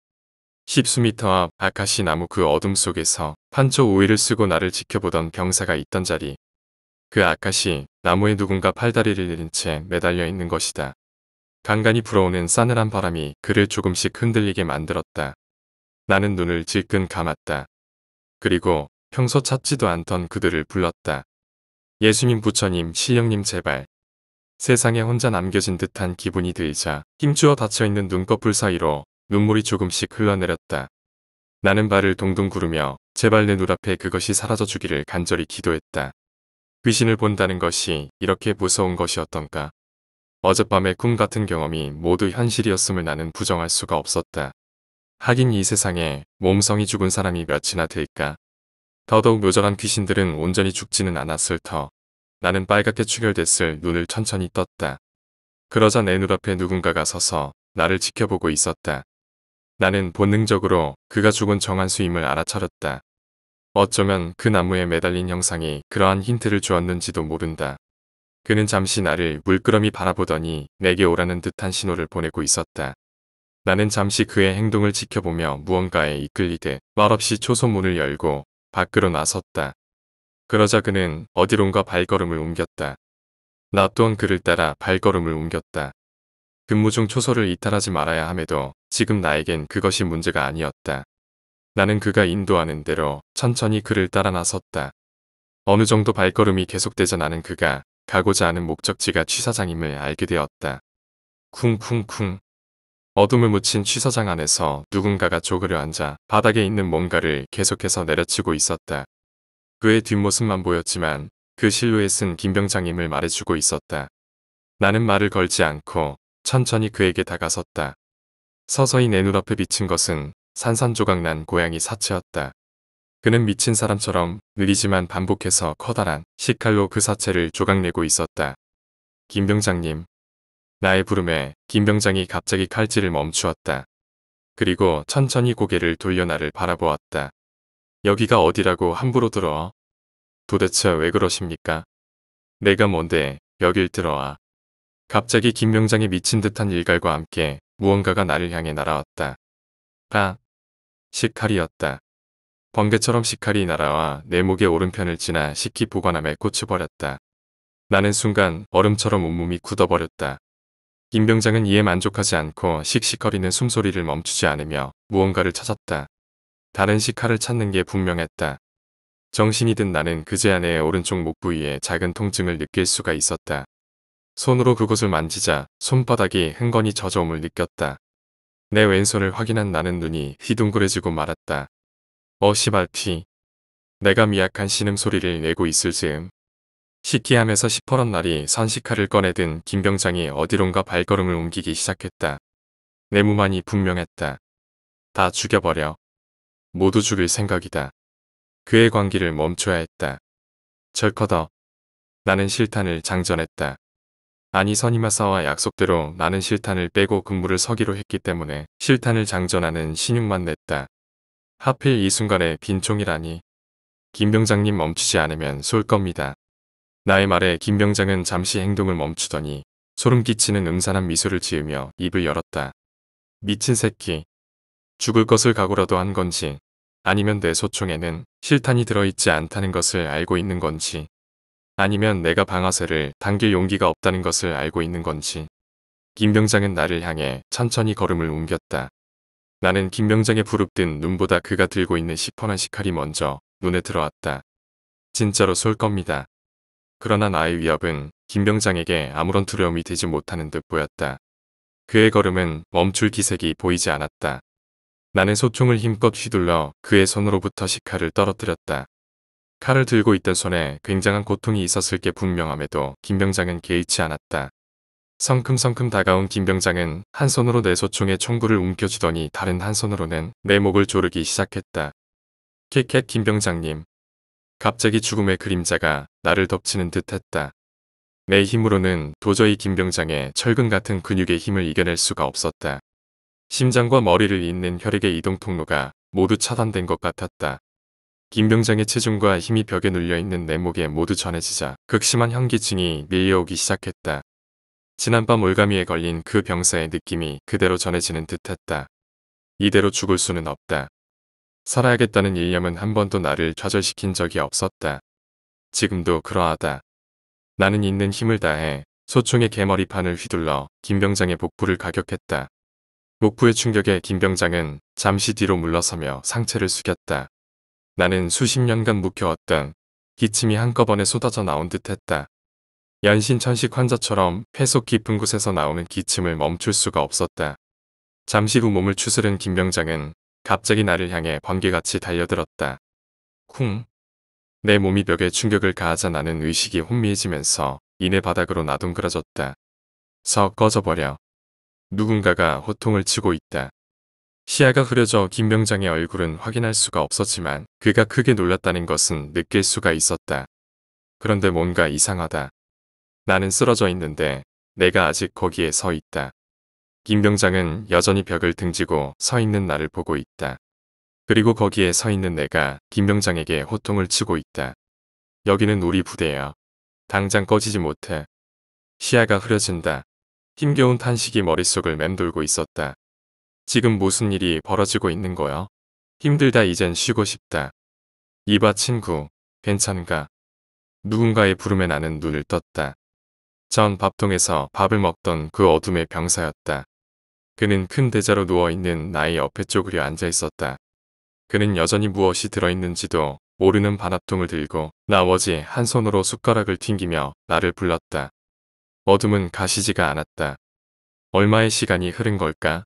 십수 미터 앞 아카시 나무 그 어둠 속에서 판초 오일을 쓰고 나를 지켜보던 병사가 있던 자리. 그 아카시 나무에 누군가 팔다리를 내린 채 매달려 있는 것이다. 간간이 불어오는 싸늘한 바람이 그를 조금씩 흔들리게 만들었다. 나는 눈을 질끈 감았다. 그리고 평소 찾지도 않던 그들을 불렀다. 예수님 부처님 시령님 제발. 세상에 혼자 남겨진 듯한 기분이 들자 힘주어 닫혀있는 눈꺼풀 사이로 눈물이 조금씩 흘러내렸다. 나는 발을 동동 구르며 제발 내 눈앞에 그것이 사라져 주기를 간절히 기도했다. 귀신을 본다는 것이 이렇게 무서운 것이었던가. 어젯밤의 꿈 같은 경험이 모두 현실이었음을 나는 부정할 수가 없었다. 하긴 이 세상에 몸성이 죽은 사람이 몇이나 될까. 더더욱 묘절한 귀신들은 온전히 죽지는 않았을 터. 나는 빨갛게 추결됐을 눈을 천천히 떴다. 그러자 내눈 앞에 누군가가 서서 나를 지켜보고 있었다. 나는 본능적으로 그가 죽은 정한수임을 알아차렸다. 어쩌면 그 나무에 매달린 형상이 그러한 힌트를 주었는지도 모른다. 그는 잠시 나를 물끄러미 바라보더니 내게 오라는 듯한 신호를 보내고 있었다. 나는 잠시 그의 행동을 지켜보며 무언가에 이끌리듯 말없이 초소문을 열고 밖으로 나섰다. 그러자 그는 어디론가 발걸음을 옮겼다. 나 또한 그를 따라 발걸음을 옮겼다. 근무 중 초소를 이탈하지 말아야 함에도 지금 나에겐 그것이 문제가 아니었다. 나는 그가 인도하는 대로 천천히 그를 따라 나섰다. 어느 정도 발걸음이 계속되자 나는 그가 가고자 하는 목적지가 취사장임을 알게 되었다. 쿵쿵쿵 어둠을 묻힌 취사장 안에서 누군가가 쪼그려 앉아 바닥에 있는 뭔가를 계속해서 내려치고 있었다. 그의 뒷모습만 보였지만 그 실루엣은 김병장임을 말해주고 있었다. 나는 말을 걸지 않고 천천히 그에게 다가섰다. 서서히 내 눈앞에 비친 것은 산산조각 난 고양이 사체였다. 그는 미친 사람처럼 느리지만 반복해서 커다란 시칼로그 사체를 조각내고 있었다. 김병장님, 나의 부름에 김병장이 갑자기 칼질을 멈추었다. 그리고 천천히 고개를 돌려 나를 바라보았다. 여기가 어디라고 함부로 들어? 와 도대체 왜 그러십니까? 내가 뭔데 여길 들어와. 갑자기 김병장이 미친 듯한 일갈과 함께 무언가가 나를 향해 날아왔다. 아, 식칼이었다. 번개처럼 식칼이 날아와 내 목의 오른편을 지나 식기 보관함에 꽂혀버렸다. 나는 순간 얼음처럼 온몸이 굳어버렸다. 김 병장은 이에 만족하지 않고 씩씩거리는 숨소리를 멈추지 않으며 무언가를 찾았다. 다른 시카를 찾는 게 분명했다. 정신이 든 나는 그제 안의 오른쪽 목 부위에 작은 통증을 느낄 수가 있었다. 손으로 그곳을 만지자 손바닥이 흥건히 젖어옴을 느꼈다. 내 왼손을 확인한 나는 눈이 휘둥그레지고 말았다. 어시발티. 내가 미약한 신음소리를 내고 있을 즈음 식기함에서 시퍼런 날이 선식칼을 꺼내든 김병장이 어디론가 발걸음을 옮기기 시작했다. 내 무만이 분명했다. 다 죽여버려. 모두 죽일 생각이다. 그의 광기를 멈춰야 했다. 절커더. 나는 실탄을 장전했다. 아니 선임하사와 약속대로 나는 실탄을 빼고 근무를 서기로 했기 때문에 실탄을 장전하는 신용만 냈다. 하필 이 순간에 빈총이라니. 김병장님 멈추지 않으면 쏠 겁니다. 나의 말에 김병장은 잠시 행동을 멈추더니 소름 끼치는 음산한 미소를 지으며 입을 열었다. 미친 새끼. 죽을 것을 각오라도 한 건지 아니면 내 소총에는 실탄이 들어있지 않다는 것을 알고 있는 건지 아니면 내가 방아쇠를 당길 용기가 없다는 것을 알고 있는 건지 김병장은 나를 향해 천천히 걸음을 옮겼다. 나는 김병장의 부릅뜬 눈보다 그가 들고 있는 시퍼런 식칼이 먼저 눈에 들어왔다. 진짜로 쏠 겁니다. 그러나 나의 위협은 김병장에게 아무런 두려움이 되지 못하는 듯 보였다. 그의 걸음은 멈출 기색이 보이지 않았다. 나는 소총을 힘껏 휘둘러 그의 손으로부터 식칼을 떨어뜨렸다. 칼을 들고 있던 손에 굉장한 고통이 있었을 게 분명함에도 김병장은 개의치 않았다. 성큼성큼 다가온 김병장은 한 손으로 내 소총의 총구를 움켜쥐더니 다른 한 손으로는 내 목을 조르기 시작했다. 캣캣 김병장님, 갑자기 죽음의 그림자가 나를 덮치는 듯 했다. 내 힘으로는 도저히 김병장의 철근 같은 근육의 힘을 이겨낼 수가 없었다. 심장과 머리를 잇는 혈액의 이동 통로가 모두 차단된 것 같았다. 김병장의 체중과 힘이 벽에 눌려있는 내 목에 모두 전해지자 극심한 현기증이 밀려오기 시작했다. 지난밤 올가미에 걸린 그 병사의 느낌이 그대로 전해지는 듯했다. 이대로 죽을 수는 없다. 살아야겠다는 일념은 한 번도 나를 좌절시킨 적이 없었다. 지금도 그러하다. 나는 있는 힘을 다해 소총의 개머리판을 휘둘러 김병장의 복부를 가격했다. 목부의 충격에 김병장은 잠시 뒤로 물러서며 상체를 숙였다. 나는 수십 년간 묵혀왔던 기침이 한꺼번에 쏟아져 나온 듯했다. 연신천식 환자처럼 폐속 깊은 곳에서 나오는 기침을 멈출 수가 없었다. 잠시 후 몸을 추스른 김병장은 갑자기 나를 향해 번개같이 달려들었다. 쿵. 내 몸이 벽에 충격을 가하자 나는 의식이 혼미해지면서 이내 바닥으로 나동그라졌다. 서 꺼져버려. 누군가가 호통을 치고 있다. 시야가 흐려져 김병장의 얼굴은 확인할 수가 없었지만 그가 크게 놀랐다는 것은 느낄 수가 있었다. 그런데 뭔가 이상하다. 나는 쓰러져 있는데 내가 아직 거기에 서 있다. 김 병장은 여전히 벽을 등지고 서 있는 나를 보고 있다. 그리고 거기에 서 있는 내가 김 병장에게 호통을 치고 있다. 여기는 우리 부대야. 당장 꺼지지 못해. 시야가 흐려진다. 힘겨운 탄식이 머릿속을 맴돌고 있었다. 지금 무슨 일이 벌어지고 있는 거야? 힘들다 이젠 쉬고 싶다. 이봐 친구, 괜찮은가? 누군가의 부름에 나는 눈을 떴다. 전 밥통에서 밥을 먹던 그 어둠의 병사였다. 그는 큰 대자로 누워있는 나의 옆에 쪼그려 앉아 있었다. 그는 여전히 무엇이 들어있는지도 모르는 반합통을 들고 나머지 한 손으로 숟가락을 튕기며 나를 불렀다. 어둠은 가시지가 않았다. 얼마의 시간이 흐른 걸까?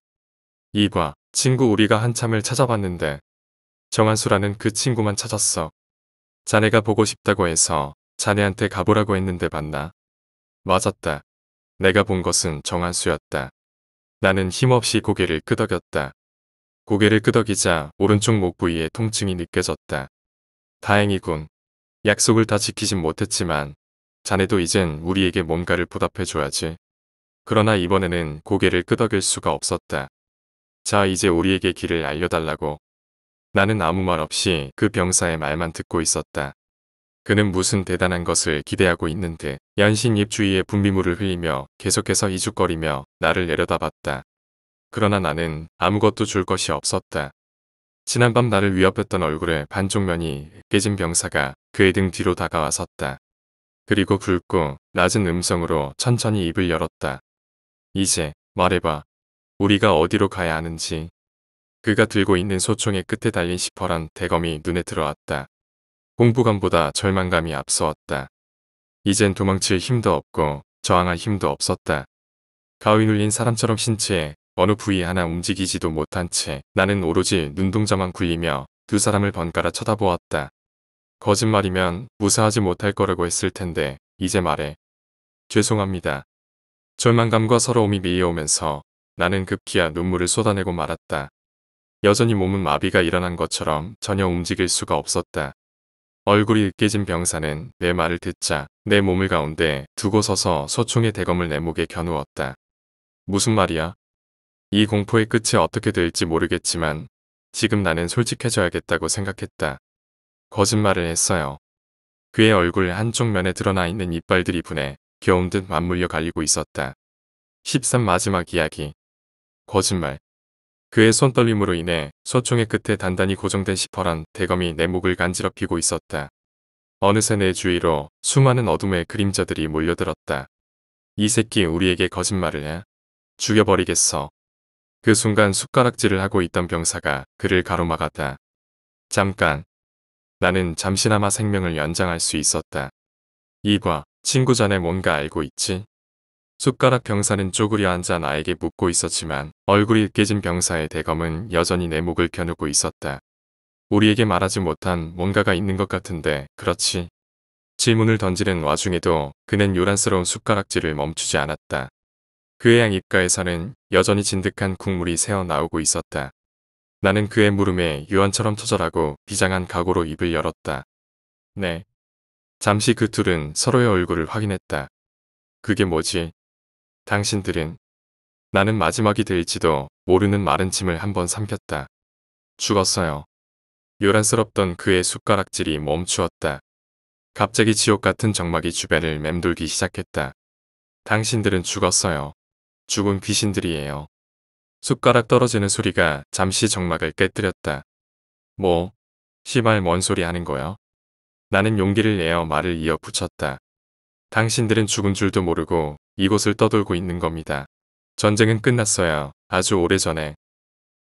이과, 친구 우리가 한참을 찾아봤는데 정한수라는 그 친구만 찾았어. 자네가 보고 싶다고 해서 자네한테 가보라고 했는데 봤나? 맞았다. 내가 본 것은 정한수였다. 나는 힘없이 고개를 끄덕였다. 고개를 끄덕이자 오른쪽 목 부위에 통증이 느껴졌다. 다행이군. 약속을 다 지키진 못했지만 자네도 이젠 우리에게 뭔가를 보답해줘야지. 그러나 이번에는 고개를 끄덕일 수가 없었다. 자 이제 우리에게 길을 알려달라고. 나는 아무 말 없이 그 병사의 말만 듣고 있었다. 그는 무슨 대단한 것을 기대하고 있는 데연신입 주위에 분비물을 흘리며 계속해서 이죽거리며 나를 내려다봤다. 그러나 나는 아무것도 줄 것이 없었다. 지난밤 나를 위협했던 얼굴에 반쪽 면이 깨진 병사가 그의 등 뒤로 다가와 섰다. 그리고 굵고 낮은 음성으로 천천히 입을 열었다. 이제 말해봐. 우리가 어디로 가야 하는지. 그가 들고 있는 소총의 끝에 달린 시퍼란 대검이 눈에 들어왔다. 공포감보다 절망감이 앞서왔다. 이젠 도망칠 힘도 없고 저항할 힘도 없었다. 가위 눌린 사람처럼 신체에 어느 부위 하나 움직이지도 못한 채 나는 오로지 눈동자만 굴리며 두 사람을 번갈아 쳐다보았다. 거짓말이면 무사하지 못할 거라고 했을 텐데 이제 말해. 죄송합니다. 절망감과 서러움이 밀려오면서 나는 급기야 눈물을 쏟아내고 말았다. 여전히 몸은 마비가 일어난 것처럼 전혀 움직일 수가 없었다. 얼굴이 으깨진 병사는 내 말을 듣자 내 몸을 가운데 두고 서서 소총의 대검을 내 목에 겨누었다. 무슨 말이야? 이 공포의 끝이 어떻게 될지 모르겠지만 지금 나는 솔직해져야겠다고 생각했다. 거짓말을 했어요. 그의 얼굴 한쪽 면에 드러나 있는 이빨들이 분해 겨운 듯 맞물려 갈리고 있었다. 13 마지막 이야기 거짓말 그의 손떨림으로 인해 소총의 끝에 단단히 고정된 시퍼란 대검이 내 목을 간지럽히고 있었다. 어느새 내 주위로 수많은 어둠의 그림자들이 몰려들었다. 이 새끼 우리에게 거짓말을 해? 죽여버리겠어. 그 순간 숟가락질을 하고 있던 병사가 그를 가로막았다. 잠깐. 나는 잠시나마 생명을 연장할 수 있었다. 이과, 친구 자에 뭔가 알고 있지? 숟가락 병사는 쪼그려 앉아 나에게 묻고 있었지만 얼굴이 깨진 병사의 대검은 여전히 내 목을 겨누고 있었다. 우리에게 말하지 못한 뭔가가 있는 것 같은데 그렇지. 질문을 던지는 와중에도 그는 요란스러운 숟가락질을 멈추지 않았다. 그의 양 입가에서는 여전히 진득한 국물이 새어나오고 있었다. 나는 그의 물음에 유언처럼 처절하고 비장한 각오로 입을 열었다. 네. 잠시 그 둘은 서로의 얼굴을 확인했다. 그게 뭐지? 당신들은 나는 마지막이 될지도 모르는 마른 짐을 한 번 삼켰다. 죽었어요. 요란스럽던 그의 숟가락질이 멈추었다. 갑자기 지옥 같은 정막이 주변을 맴돌기 시작했다. 당신들은 죽었어요. 죽은 귀신들이에요. 숟가락 떨어지는 소리가 잠시 정막을 깨뜨렸다. 뭐, 시발 뭔 소리 하는 거야? 나는 용기를 내어 말을 이어붙였다. 당신들은 죽은 줄도 모르고 이곳을 떠돌고 있는 겁니다. 전쟁은 끝났어요. 아주 오래전에.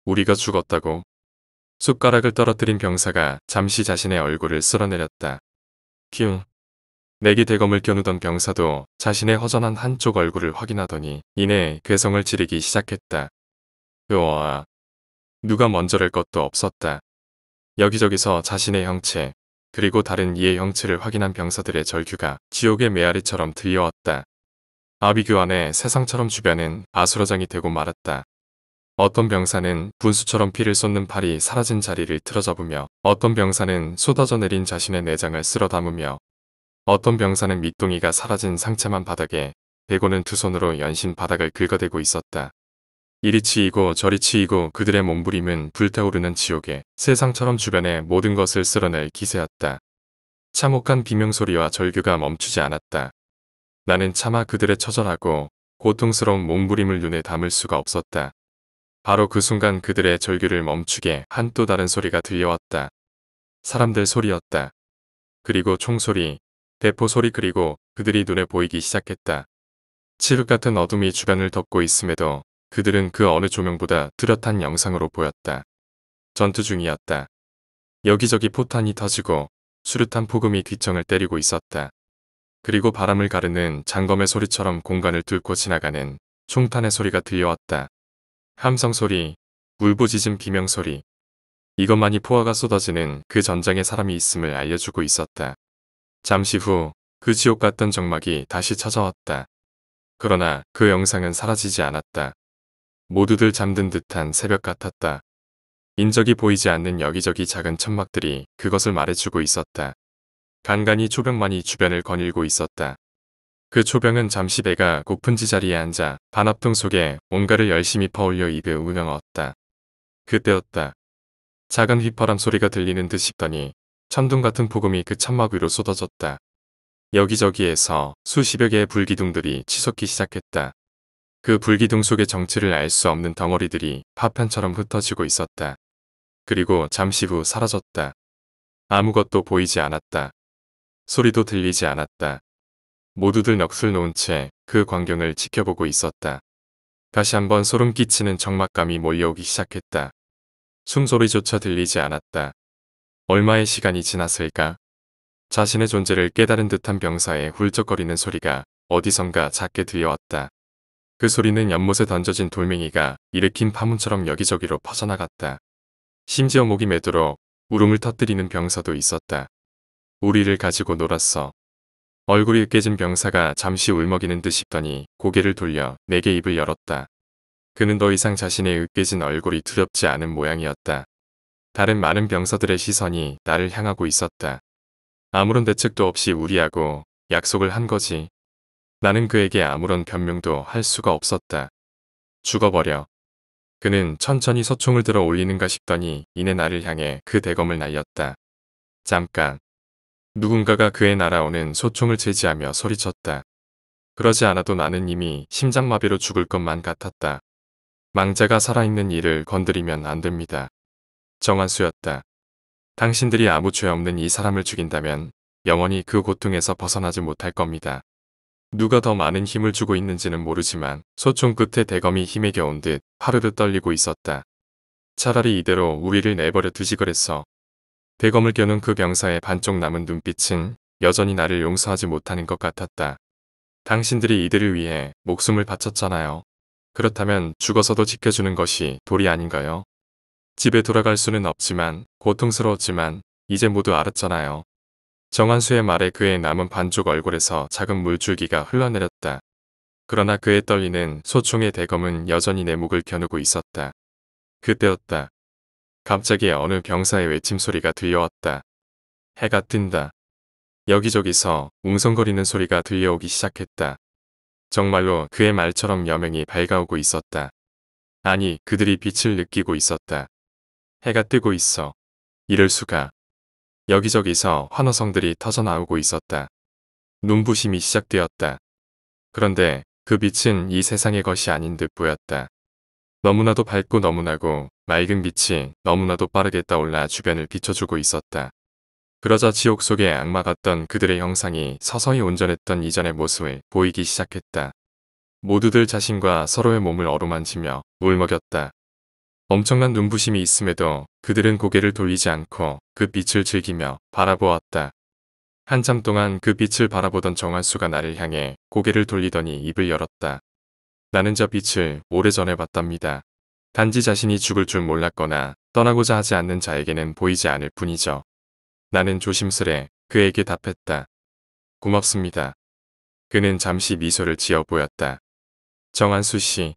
우리가 죽었다고. 숟가락을 떨어뜨린 병사가 잠시 자신의 얼굴을 쓸어내렸다. 키웅. 내기 대검을 겨누던 병사도 자신의 허전한 한쪽 얼굴을 확인하더니 이내 괴성을 지르기 시작했다. 으아 누가 먼저랄 것도 없었다. 여기저기서 자신의 형체, 그리고 다른 이의 형체를 확인한 병사들의 절규가 지옥의 메아리처럼 들려왔다. 아비규안의 세상처럼 주변은 아수라장이 되고 말았다. 어떤 병사는 분수처럼 피를 쏟는 팔이 사라진 자리를 틀어잡으며 어떤 병사는 쏟아져 내린 자신의 내장을 쓸어 담으며 어떤 병사는 밑동이가 사라진 상체만 바닥에 대고는 두 손으로 연신 바닥을 긁어대고 있었다. 이리 치이고 저리 치이고 그들의 몸부림은 불타오르는 지옥에 세상처럼 주변의 모든 것을 쓸어낼 기세였다. 참혹한 비명소리와 절규가 멈추지 않았다. 나는 차마 그들의 처절하고 고통스러운 몸부림을 눈에 담을 수가 없었다. 바로 그 순간 그들의 절규를 멈추게 한 또 다른 소리가 들려왔다. 사람들 소리였다. 그리고 총소리, 대포 소리 그리고 그들이 눈에 보이기 시작했다. 칠흑 같은 어둠이 주변을 덮고 있음에도 그들은 그 어느 조명보다 뚜렷한 영상으로 보였다. 전투 중이었다. 여기저기 포탄이 터지고 수류탄 폭음이 귀청을 때리고 있었다. 그리고 바람을 가르는 장검의 소리처럼 공간을 뚫고 지나가는 총탄의 소리가 들려왔다. 함성 소리, 울부짖음 기명 소리. 이것만이 포화가 쏟아지는 그 전장에 사람이 있음을 알려주고 있었다. 잠시 후 그 지옥 같던 정막이 다시 찾아왔다. 그러나 그 영상은 사라지지 않았다. 모두들 잠든 듯한 새벽 같았다. 인적이 보이지 않는 여기저기 작은 천막들이 그것을 말해주고 있었다. 간간히 초병만이 주변을 거닐고 있었다. 그 초병은 잠시 배가 고픈지 자리에 앉아 반합동 속에 온가를 열심히 퍼올려 입에 우명었다. 그때였다. 작은 휘파람 소리가 들리는 듯 싶더니 천둥 같은 폭음이 그 천막 위로 쏟아졌다. 여기저기에서 수십여 개의 불기둥들이 치솟기 시작했다. 그 불기둥 속의 정체를 알 수 없는 덩어리들이 파편처럼 흩어지고 있었다. 그리고 잠시 후 사라졌다. 아무것도 보이지 않았다. 소리도 들리지 않았다. 모두들 넋을 놓은 채 그 광경을 지켜보고 있었다. 다시 한번 소름 끼치는 적막감이 몰려오기 시작했다. 숨소리조차 들리지 않았다. 얼마의 시간이 지났을까? 자신의 존재를 깨달은 듯한 병사의 훌쩍거리는 소리가 어디선가 작게 들려왔다. 그 소리는 연못에 던져진 돌멩이가 일으킨 파문처럼 여기저기로 퍼져나갔다. 심지어 목이 메도록 울음을 터뜨리는 병사도 있었다. 우리를 가지고 놀았어. 얼굴이 깨진 병사가 잠시 울먹이는 듯 싶더니 고개를 돌려 내게 입을 열었다. 그는 더 이상 자신의 으깨진 얼굴이 두렵지 않은 모양이었다. 다른 많은 병사들의 시선이 나를 향하고 있었다. 아무런 대책도 없이 우리하고 약속을 한 거지. 나는 그에게 아무런 변명도 할 수가 없었다. 죽어버려. 그는 천천히 소총을 들어 올리는가 싶더니 이내 나를 향해 그 대검을 날렸다. 잠깐. 누군가가 그의 날아오는 소총을 제지하며 소리쳤다. 그러지 않아도 나는 이미 심장마비로 죽을 것만 같았다. 망자가 살아있는 일을 건드리면 안 됩니다. 정한수였다. 당신들이 아무 죄 없는 이 사람을 죽인다면 영원히 그 고통에서 벗어나지 못할 겁니다. 누가 더 많은 힘을 주고 있는지는 모르지만 소총 끝에 대검이 힘에 겨운 듯 파르르 떨리고 있었다. 차라리 이대로 우리를 내버려 두지 그랬어. 대검을 겨눈 그 병사의 반쪽 남은 눈빛은 여전히 나를 용서하지 못하는 것 같았다. 당신들이 이들을 위해 목숨을 바쳤잖아요. 그렇다면 죽어서도 지켜주는 것이 도리 아닌가요? 집에 돌아갈 수는 없지만 고통스러웠지만 이제 모두 알았잖아요. 정한수의 말에 그의 남은 반쪽 얼굴에서 작은 물줄기가 흘러내렸다. 그러나 그의 떨리는 소총의 대검은 여전히 내 목을 겨누고 있었다. 그때였다. 갑자기 어느 병사의 외침 소리가 들려왔다. 해가 뜬다. 여기저기서 웅성거리는 소리가 들려오기 시작했다. 정말로 그의 말처럼 여명이 밝아오고 있었다. 아니 그들이 빛을 느끼고 있었다. 해가 뜨고 있어. 이럴 수가. 여기저기서 환호성들이 터져나오고 있었다. 눈부심이 시작되었다. 그런데 그 빛은 이 세상의 것이 아닌 듯 보였다. 너무나도 밝고 너무나고 맑은 빛이 너무나도 빠르게 떠올라 주변을 비춰주고 있었다. 그러자 지옥 속에 악마 같던 그들의 형상이 서서히 온전했던 이전의 모습을 보이기 시작했다. 모두들 자신과 서로의 몸을 어루만지며 울먹였다. 엄청난 눈부심이 있음에도 그들은 고개를 돌리지 않고 그 빛을 즐기며 바라보았다. 한참 동안 그 빛을 바라보던 정한수가 나를 향해 고개를 돌리더니 입을 열었다. 나는 저 빛을 오래전에 봤답니다. 단지 자신이 죽을 줄 몰랐거나 떠나고자 하지 않는 자에게는 보이지 않을 뿐이죠. 나는 조심스레 그에게 답했다. 고맙습니다. 그는 잠시 미소를 지어 보였다. 정한수 씨,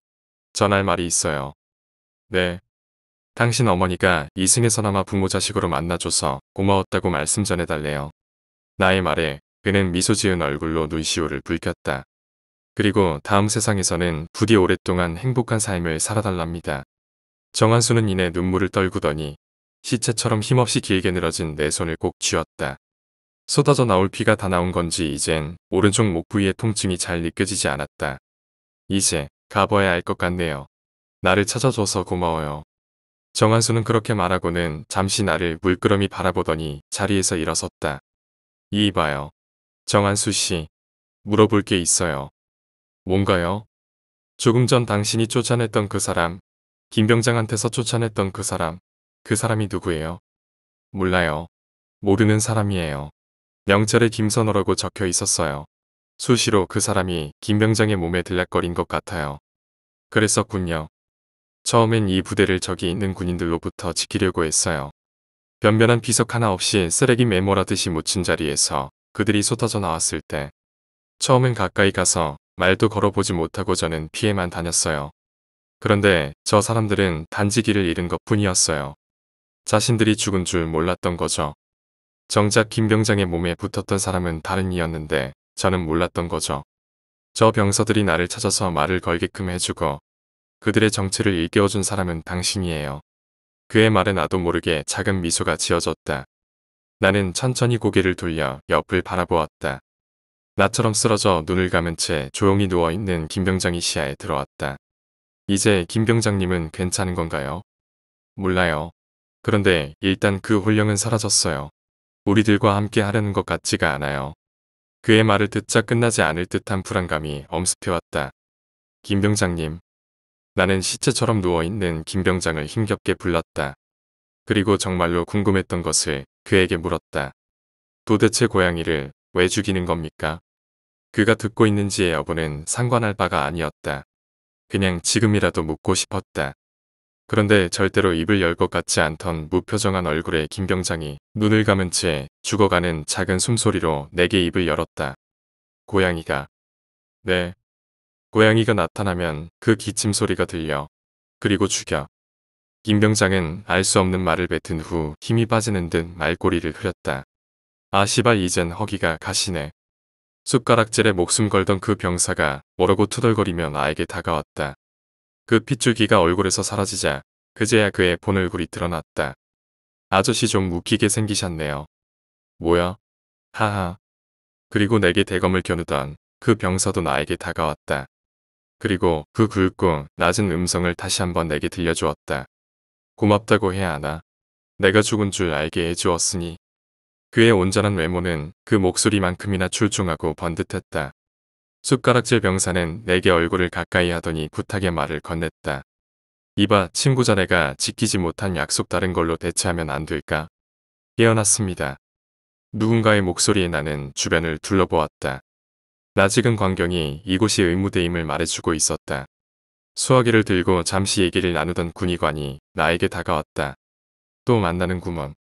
전할 말이 있어요. 네. 당신 어머니가 이승에서나마 부모 자식으로 만나줘서 고마웠다고 말씀 전해달래요. 나의 말에 그는 미소 지은 얼굴로 눈시울을 붉혔다. 그리고 다음 세상에서는 부디 오랫동안 행복한 삶을 살아달랍니다. 정한수는 이내 눈물을 떨구더니 시체처럼 힘없이 길게 늘어진 내 손을 꼭 쥐었다. 쏟아져 나올 피가 다 나온 건지 이젠 오른쪽 목 부위의 통증이 잘 느껴지지 않았다. 이제 가봐야 알 것 같네요. 나를 찾아줘서 고마워요. 정한수는 그렇게 말하고는 잠시 나를 물끄러미 바라보더니 자리에서 일어섰다. 이봐요. 정한수 씨. 물어볼 게 있어요. 뭔가요? 조금 전 당신이 쫓아냈던 그 사람, 김병장한테서 쫓아냈던 그 사람, 그 사람이 누구예요? 몰라요. 모르는 사람이에요. 명찰에 김선호라고 적혀 있었어요. 수시로 그 사람이 김병장의 몸에 들락거린 것 같아요. 그랬었군요. 처음엔 이 부대를 저기 있는 군인들로부터 지키려고 했어요. 변변한 비석 하나 없이 쓰레기 메모라듯이 묻힌 자리에서 그들이 쏟아져 나왔을 때 처음엔 가까이 가서 말도 걸어보지 못하고 저는 피해만 다녔어요. 그런데 저 사람들은 단지 길을 잃은 것 뿐이었어요. 자신들이 죽은 줄 몰랐던 거죠. 정작 김병장의 몸에 붙었던 사람은 다른 이였는데 저는 몰랐던 거죠. 저 병서들이 나를 찾아서 말을 걸게끔 해주고 그들의 정체를 일깨워준 사람은 당신이에요. 그의 말에 나도 모르게 작은 미소가 지어졌다. 나는 천천히 고개를 돌려 옆을 바라보았다. 나처럼 쓰러져 눈을 감은 채 조용히 누워있는 김병장이 시야에 들어왔다. 이제 김병장님은 괜찮은 건가요? 몰라요. 그런데 일단 그 혼령은 사라졌어요. 우리들과 함께 하려는 것 같지가 않아요. 그의 말을 듣자 끝나지 않을 듯한 불안감이 엄습해왔다. 김병장님. 나는 시체처럼 누워있는 김병장을 힘겹게 불렀다. 그리고 정말로 궁금했던 것을 그에게 물었다. 도대체 고양이를 왜 죽이는 겁니까? 그가 듣고 있는지의 여부는 상관할 바가 아니었다. 그냥 지금이라도 묻고 싶었다. 그런데 절대로 입을 열 것 같지 않던 무표정한 얼굴의 김병장이 눈을 감은 채 죽어가는 작은 숨소리로 내게 입을 열었다. 고양이가. 네. 고양이가 나타나면 그 기침 소리가 들려. 그리고 죽여. 김병장은 알 수 없는 말을 뱉은 후 힘이 빠지는 듯 말꼬리를 흐렸다. 아시바 이젠 허기가 가시네. 숟가락질에 목숨 걸던 그 병사가 뭐라고 투덜거리며 나에게 다가왔다. 그 핏줄기가 얼굴에서 사라지자 그제야 그의 본 얼굴이 드러났다. 아저씨 좀 웃기게 생기셨네요. 뭐야? 하하. 그리고 내게 대검을 겨누던 그 병사도 나에게 다가왔다. 그리고 그 굵고 낮은 음성을 다시 한번 내게 들려주었다. 고맙다고 해야 하나? 내가 죽은 줄 알게 해주었으니 그의 온전한 외모는 그 목소리만큼이나 출중하고 번듯했다. 숟가락질 병사는 내게 얼굴을 가까이 하더니 부탁의 말을 건넸다. 이봐 친구 자네가 지키지 못한 약속 다른 걸로 대체하면 안 될까? 깨어났습니다. 누군가의 목소리에 나는 주변을 둘러보았다. 나익은 광경이 이곳이 의무대임을 말해주고 있었다. 수화기를 들고 잠시 얘기를 나누던 군의관이 나에게 다가왔다. 또만나는구멍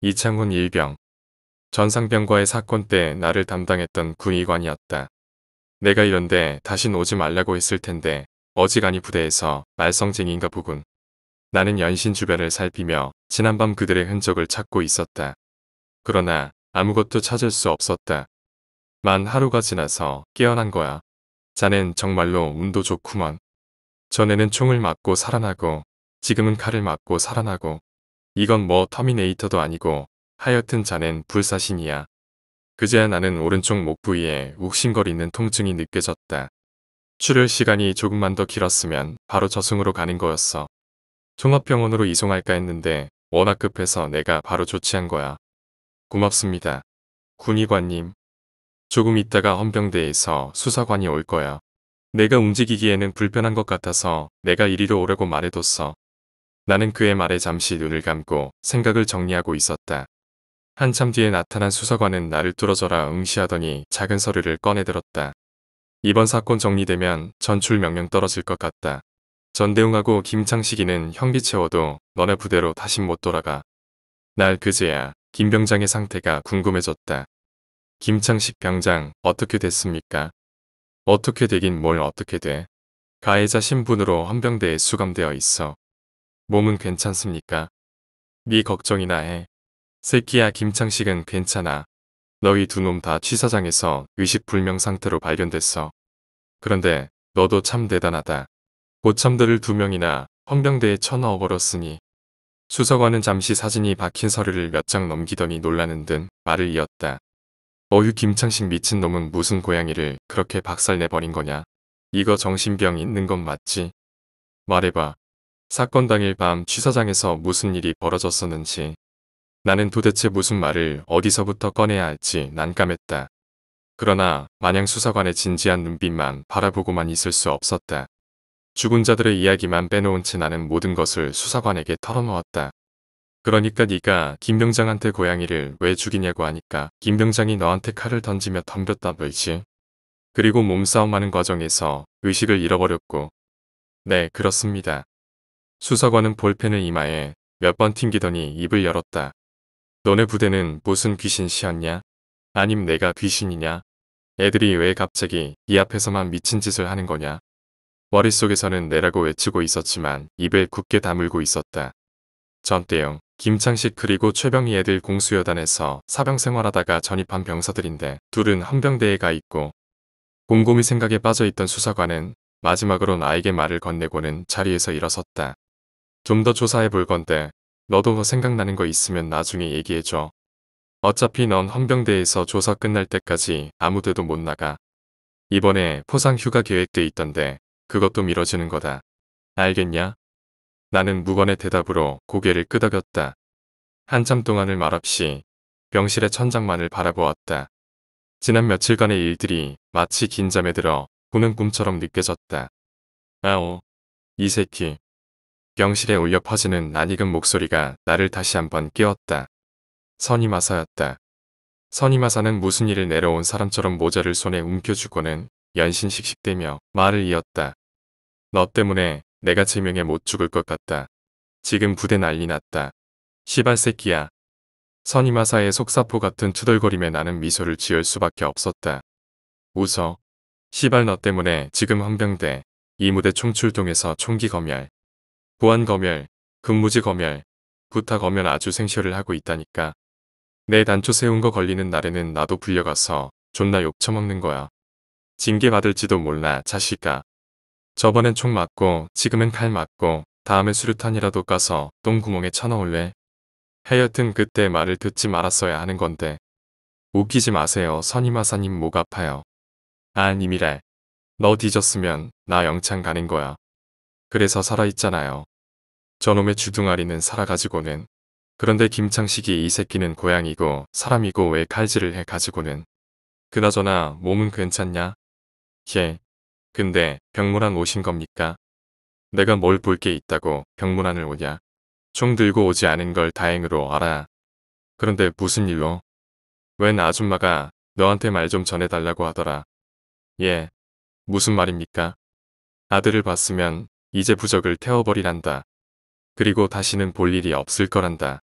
이창훈 일병. 전상병과의 사건 때 나를 담당했던 군의관이었다 내가 이런데 다신 오지 말라고 했을 텐데 어지간히 부대에서 말썽쟁인가 보군. 나는 연신 주변을 살피며 지난밤 그들의 흔적을 찾고 있었다. 그러나 아무것도 찾을 수 없었다. 만 하루가 지나서 깨어난 거야. 자넨 정말로 운도 좋구먼. 전에는 총을 맞고 살아나고 지금은 칼을 맞고 살아나고 이건 뭐 터미네이터도 아니고 하여튼 자넨 불사신이야. 그제야 나는 오른쪽 목 부위에 욱신거리는 통증이 느껴졌다. 출혈 시간이 조금만 더 길었으면 바로 저승으로 가는 거였어. 종합병원으로 이송할까 했는데 워낙 급해서 내가 바로 조치한 거야. 고맙습니다. 군의관님. 조금 있다가 헌병대에서 수사관이 올 거야. 내가 움직이기에는 불편한 것 같아서 내가 이리로 오라고 말해뒀어. 나는 그의 말에 잠시 눈을 감고 생각을 정리하고 있었다. 한참 뒤에 나타난 수사관은 나를 뚫어져라 응시하더니 작은 서류를 꺼내들었다. 이번 사건 정리되면 전출 명령 떨어질 것 같다. 전대웅하고 김창식이는 형기 채워도 너네 부대로 다신 못 돌아가. 날 그제야 김 병장의 상태가 궁금해졌다. 김창식 병장 어떻게 됐습니까? 어떻게 되긴 뭘 어떻게 돼. 가해자 신분으로 헌병대에 수감되어 있어. 몸은 괜찮습니까? 네 걱정이나 해. 새끼야 김창식은 괜찮아. 너희 두 놈 다 취사장에서 의식불명 상태로 발견됐어. 그런데 너도 참 대단하다. 고참들을 두 명이나 헌병대에 쳐넣어 버렸으니. 수석원은 잠시 사진이 박힌 서류를 몇 장 넘기더니 놀라는 듯 말을 이었다. 어휴 김창식 미친놈은 무슨 고양이를 그렇게 박살내버린 거냐. 이거 정신병 있는 건 맞지? 말해봐. 사건 당일 밤 취사장에서 무슨 일이 벌어졌었는지 나는 도대체 무슨 말을 어디서부터 꺼내야 할지 난감했다. 그러나 마냥 수사관의 진지한 눈빛만 바라보고만 있을 수 없었다. 죽은 자들의 이야기만 빼놓은 채 나는 모든 것을 수사관에게 털어놓았다. 그러니까 네가 김병장한테 고양이를 왜 죽이냐고 하니까 김병장이 너한테 칼을 던지며 덤볐다벌지 그리고 몸싸움하는 과정에서 의식을 잃어버렸고. 네 그렇습니다. 수사관은 볼펜을 이마에 몇 번 튕기더니 입을 열었다. 너네 부대는 무슨 귀신 시였냐? 아님 내가 귀신이냐? 애들이 왜 갑자기 이 앞에서만 미친 짓을 하는 거냐? 머릿속에서는 내라고 외치고 있었지만 입에 굳게 다물고 있었다. 전대영, 김창식 그리고 최병희 애들 공수여단에서 사병 생활하다가 전입한 병사들인데 둘은 헌병대에 가 있고 곰곰이 생각에 빠져있던 수사관은 마지막으로 나에게 말을 건네고는 자리에서 일어섰다. 좀 더 조사해 볼 건데 너도 생각나는 거 있으면 나중에 얘기해줘. 어차피 넌 헌병대에서 조사 끝날 때까지 아무 데도 못 나가. 이번에 포상 휴가 계획돼 있던데 그것도 미뤄지는 거다. 알겠냐? 나는 무관의 대답으로 고개를 끄덕였다. 한참 동안을 말없이 병실의 천장만을 바라보았다. 지난 며칠간의 일들이 마치 긴 잠에 들어 보는 꿈처럼 느껴졌다. 아오, 이 새끼. 병실에 울려 퍼지는 낯익은 목소리가 나를 다시 한번 깨웠다. 선임마사였다 선임마사는 무슨 일을 내려온 사람처럼 모자를 손에 움켜쥐고는 연신 씩씩대며 말을 이었다. 너 때문에 내가 제명에 못 죽을 것 같다. 지금 부대 난리 났다. 시발 새끼야. 선임마사의 속사포 같은 투덜거림에 나는 미소를 지을 수밖에 없었다. 웃어. 시발 너 때문에 지금 헌병대 이무대 총출동에서 총기 검열. 보안검열, 근무지검열, 부타검열 아주 생쇼를 하고 있다니까. 내 단초 세운 거 걸리는 날에는 나도 불려가서 존나 욕 처먹는 거야. 징계 받을지도 몰라 자식아. 저번엔 총 맞고 지금엔 칼 맞고 다음에 수류탄이라도 까서 똥구멍에 쳐넣을래? 하여튼 그때 말을 듣지 말았어야 하는 건데. 웃기지 마세요 선임하사님 목 아파요. 아 님이랄. 너 뒤졌으면 나 영창 가는 거야. 그래서 살아있잖아요. 저놈의 주둥아리는 살아가지고는 그런데 김창식이 이 새끼는 고양이고 사람이고 왜 칼질을 해 가지고는 그나저나 몸은 괜찮냐? 예. 근데 병문안 오신 겁니까? 내가 뭘 볼 게 있다고 병문안을 오냐? 총 들고 오지 않은 걸 다행으로 알아. 그런데 무슨 일로? 웬 아줌마가 너한테 말 좀 전해달라고 하더라. 예. 무슨 말입니까? 아들을 봤으면 이제 부적을 태워버리란다. 그리고 다시는 볼 일이 없을 거란다.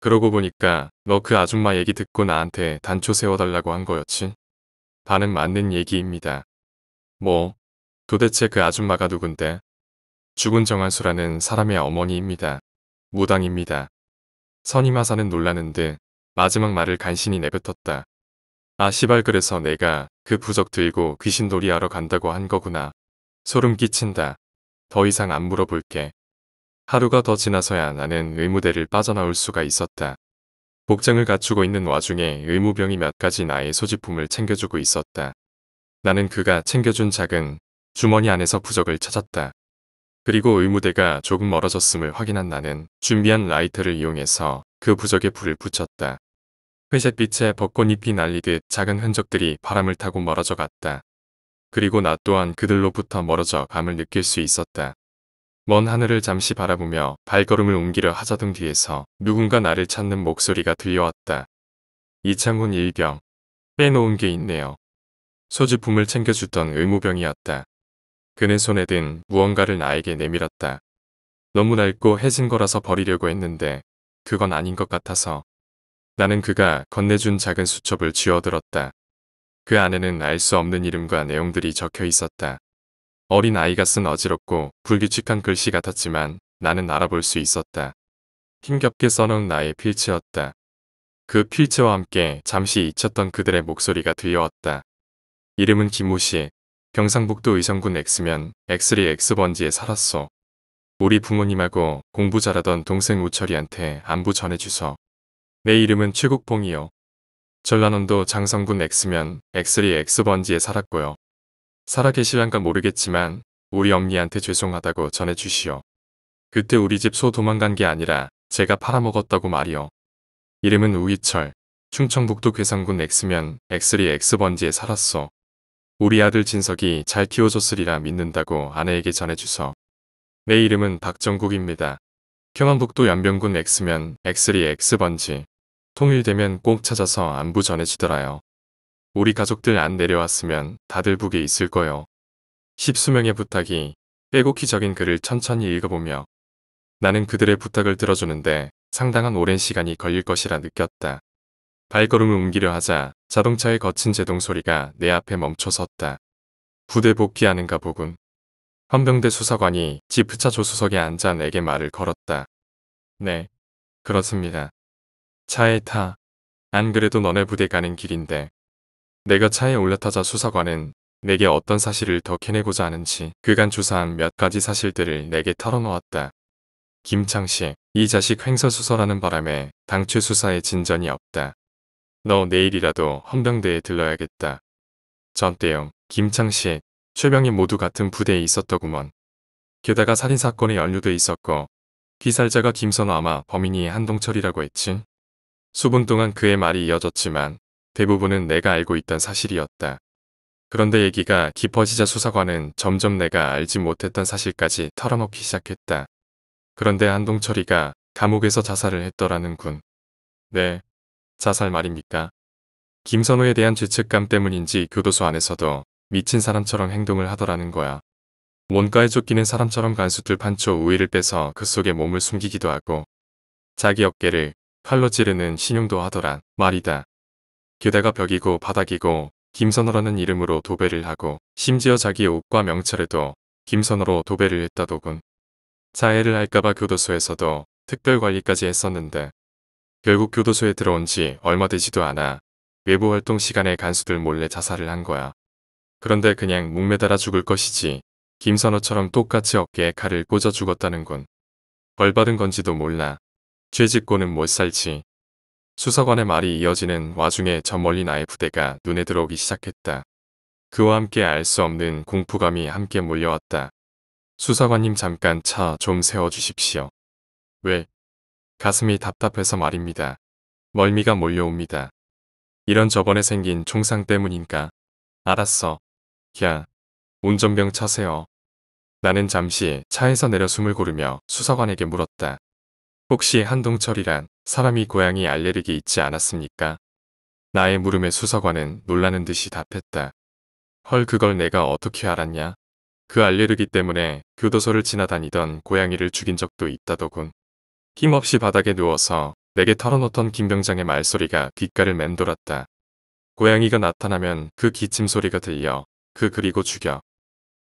그러고 보니까 너 그 아줌마 얘기 듣고 나한테 단초 세워달라고 한 거였지? 반은 맞는 얘기입니다. 뭐, 도대체 그 아줌마가 누군데? 죽은 정한수라는 사람의 어머니입니다. 무당입니다. 선임하사는 놀라는 듯 마지막 말을 간신히 내뱉었다. 아 시발 그래서 내가 그 부적 들고 귀신놀이 하러 간다고 한 거구나. 소름 끼친다. 더 이상 안 물어볼게. 하루가 더 지나서야 나는 의무대를 빠져나올 수가 있었다. 복장을 갖추고 있는 와중에 의무병이 몇 가지 나의 소지품을 챙겨주고 있었다. 나는 그가 챙겨준 작은 주머니 안에서 부적을 찾았다. 그리고 의무대가 조금 멀어졌음을 확인한 나는 준비한 라이터를 이용해서 그 부적에 불을 붙였다. 회색빛에 벚꽃잎이 날리듯 작은 흔적들이 바람을 타고 멀어져 갔다. 그리고 나 또한 그들로부터 멀어져 감을 느낄 수 있었다. 먼 하늘을 잠시 바라보며 발걸음을 옮기려 하자던 뒤에서 누군가 나를 찾는 목소리가 들려왔다. 이창훈 일병. 빼놓은 게 있네요. 소지품을 챙겨주던 의무병이었다. 그네 손에 든 무언가를 나에게 내밀었다. 너무 낡고 해진 거라서 버리려고 했는데 그건 아닌 것 같아서 나는 그가 건네준 작은 수첩을 쥐어들었다. 그 안에는 알 수 없는 이름과 내용들이 적혀 있었다. 어린 아이가 쓴 어지럽고 불규칙한 글씨 같았지만 나는 알아볼 수 있었다. 힘겹게 써놓은 나의 필체였다. 그 필체와 함께 잠시 잊혔던 그들의 목소리가 들려왔다. 이름은 김모씨. 경상북도 의성군 X면 X3 X번지에 살았소. 우리 부모님하고 공부 잘하던 동생 우철이한테 안부 전해주소. 내 이름은 최국봉이요. 전라남도 장성군 X면 X리 X번지에 살았고요. 살아계시란가 모르겠지만 우리 엄니한테 죄송하다고 전해주시오. 그때 우리 집 소 도망간 게 아니라 제가 팔아먹었다고 말이오 이름은 우희철. 충청북도 괴산군 X면 X리 X번지에 살았소. 우리 아들 진석이 잘 키워줬으리라 믿는다고 아내에게 전해주소내 이름은 박정국입니다. 평안북도 연병군 X면 X리 X번지. 통일되면 꼭 찾아서 안부 전해지더라요. 우리 가족들 안 내려왔으면 다들 북에 있을 거요. 십수명의 부탁이 빼곡히적인 글을 천천히 읽어보며 나는 그들의 부탁을 들어주는데 상당한 오랜 시간이 걸릴 것이라 느꼈다. 발걸음을 옮기려 하자 자동차의 거친 제동 소리가 내 앞에 멈춰 섰다. 부대 복귀하는가 보군. 헌병대 수사관이 지프차 조수석에 앉아 내게 말을 걸었다. 네, 그렇습니다. 차에 타. 안 그래도 너네 부대 가는 길인데. 내가 차에 올라타자 수사관은 내게 어떤 사실을 더 캐내고자 하는지 그간 조사한 몇 가지 사실들을 내게 털어놓았다. 김창식, 이 자식 횡설수설하는 바람에 당최 수사에 진전이 없다. 너 내일이라도 헌병대에 들러야겠다. 전대영, 김창식, 최병희 모두 같은 부대에 있었더구먼. 게다가 살인사건에 연루돼 있었고 피살자가 김선호 아마 범인이 한동철이라고 했지. 수분 동안 그의 말이 이어졌지만 대부분은 내가 알고 있던 사실이었다. 그런데 얘기가 깊어지자 수사관은 점점 내가 알지 못했던 사실까지 털어먹기 시작했다. 그런데 한동철이가 감옥에서 자살을 했더라는군. 네, 자살 말입니까? 김선호에 대한 죄책감 때문인지 교도소 안에서도 미친 사람처럼 행동을 하더라는 거야. 뭔가에 쫓기는 사람처럼 간수들 판초 우위를 빼서 그 속에 몸을 숨기기도 하고 자기 어깨를 칼로 찌르는 신용도 하더라 말이다. 교대가 벽이고 바닥이고 김선호라는 이름으로 도배를 하고 심지어 자기 옷과 명찰에도 김선호로 도배를 했다더군. 자해를 할까봐 교도소에서도 특별관리까지 했었는데 결국 교도소에 들어온 지 얼마 되지도 않아 외부 활동 시간에 간수들 몰래 자살을 한 거야. 그런데 그냥 목매달아 죽을 것이지 김선호처럼 똑같이 어깨에 칼을 꽂아 죽었다는군. 벌 받은 건지도 몰라. 죄 짓고는 못 살지. 수사관의 말이 이어지는 와중에 저 멀리 나의 부대가 눈에 들어오기 시작했다. 그와 함께 알 수 없는 공포감이 함께 몰려왔다. 수사관님 잠깐 차 좀 세워주십시오. 왜? 가슴이 답답해서 말입니다. 멀미가 몰려옵니다. 이런 저번에 생긴 총상 때문인가? 알았어. 야, 운전병 차세요. 나는 잠시 차에서 내려 숨을 고르며 수사관에게 물었다. 혹시 한동철이란 사람이 고양이 알레르기 있지 않았습니까? 나의 물음에 수사관은 놀라는 듯이 답했다. 헐 그걸 내가 어떻게 알았냐? 그 알레르기 때문에 교도소를 지나다니던 고양이를 죽인 적도 있다더군. 힘없이 바닥에 누워서 내게 털어놓던 김병장의 말소리가 귓가를 맴돌았다. 고양이가 나타나면 그 기침 소리가 들려 그 그리고 죽여.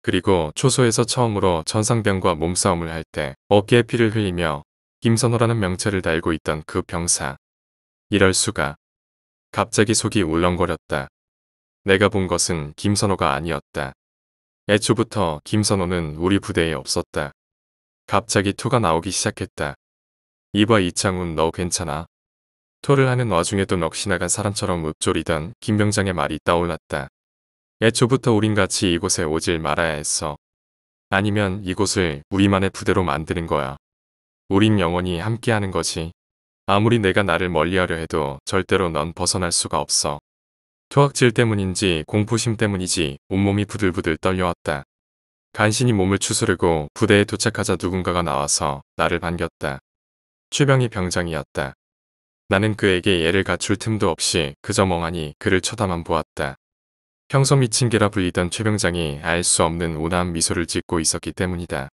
그리고 초소에서 처음으로 전상병과 몸싸움을 할 때 어깨에 피를 흘리며 김선호라는 명체를 달고 있던 그 병사. 이럴 수가. 갑자기 속이 울렁거렸다. 내가 본 것은 김선호가 아니었다. 애초부터 김선호는 우리 부대에 없었다. 갑자기 토가 나오기 시작했다. 이봐 이창훈 너 괜찮아? 토를 하는 와중에도 넋이 나간 사람처럼 읊조리던 김병장의 말이 떠올랐다. 애초부터 우린 같이 이곳에 오질 말아야 했어. 아니면 이곳을 우리만의 부대로 만드는 거야. 우린 영원히 함께하는 거지. 아무리 내가 나를 멀리하려 해도 절대로 넌 벗어날 수가 없어. 토악질 때문인지 공포심 때문이지 온몸이 부들부들 떨려왔다. 간신히 몸을 추스르고 부대에 도착하자 누군가가 나와서 나를 반겼다. 최병희 병장이었다. 나는 그에게 예를 갖출 틈도 없이 그저 멍하니 그를 쳐다만 보았다. 평소 미친 개라 불리던 최병장이 알 수 없는 온화한 미소를 짓고 있었기 때문이다.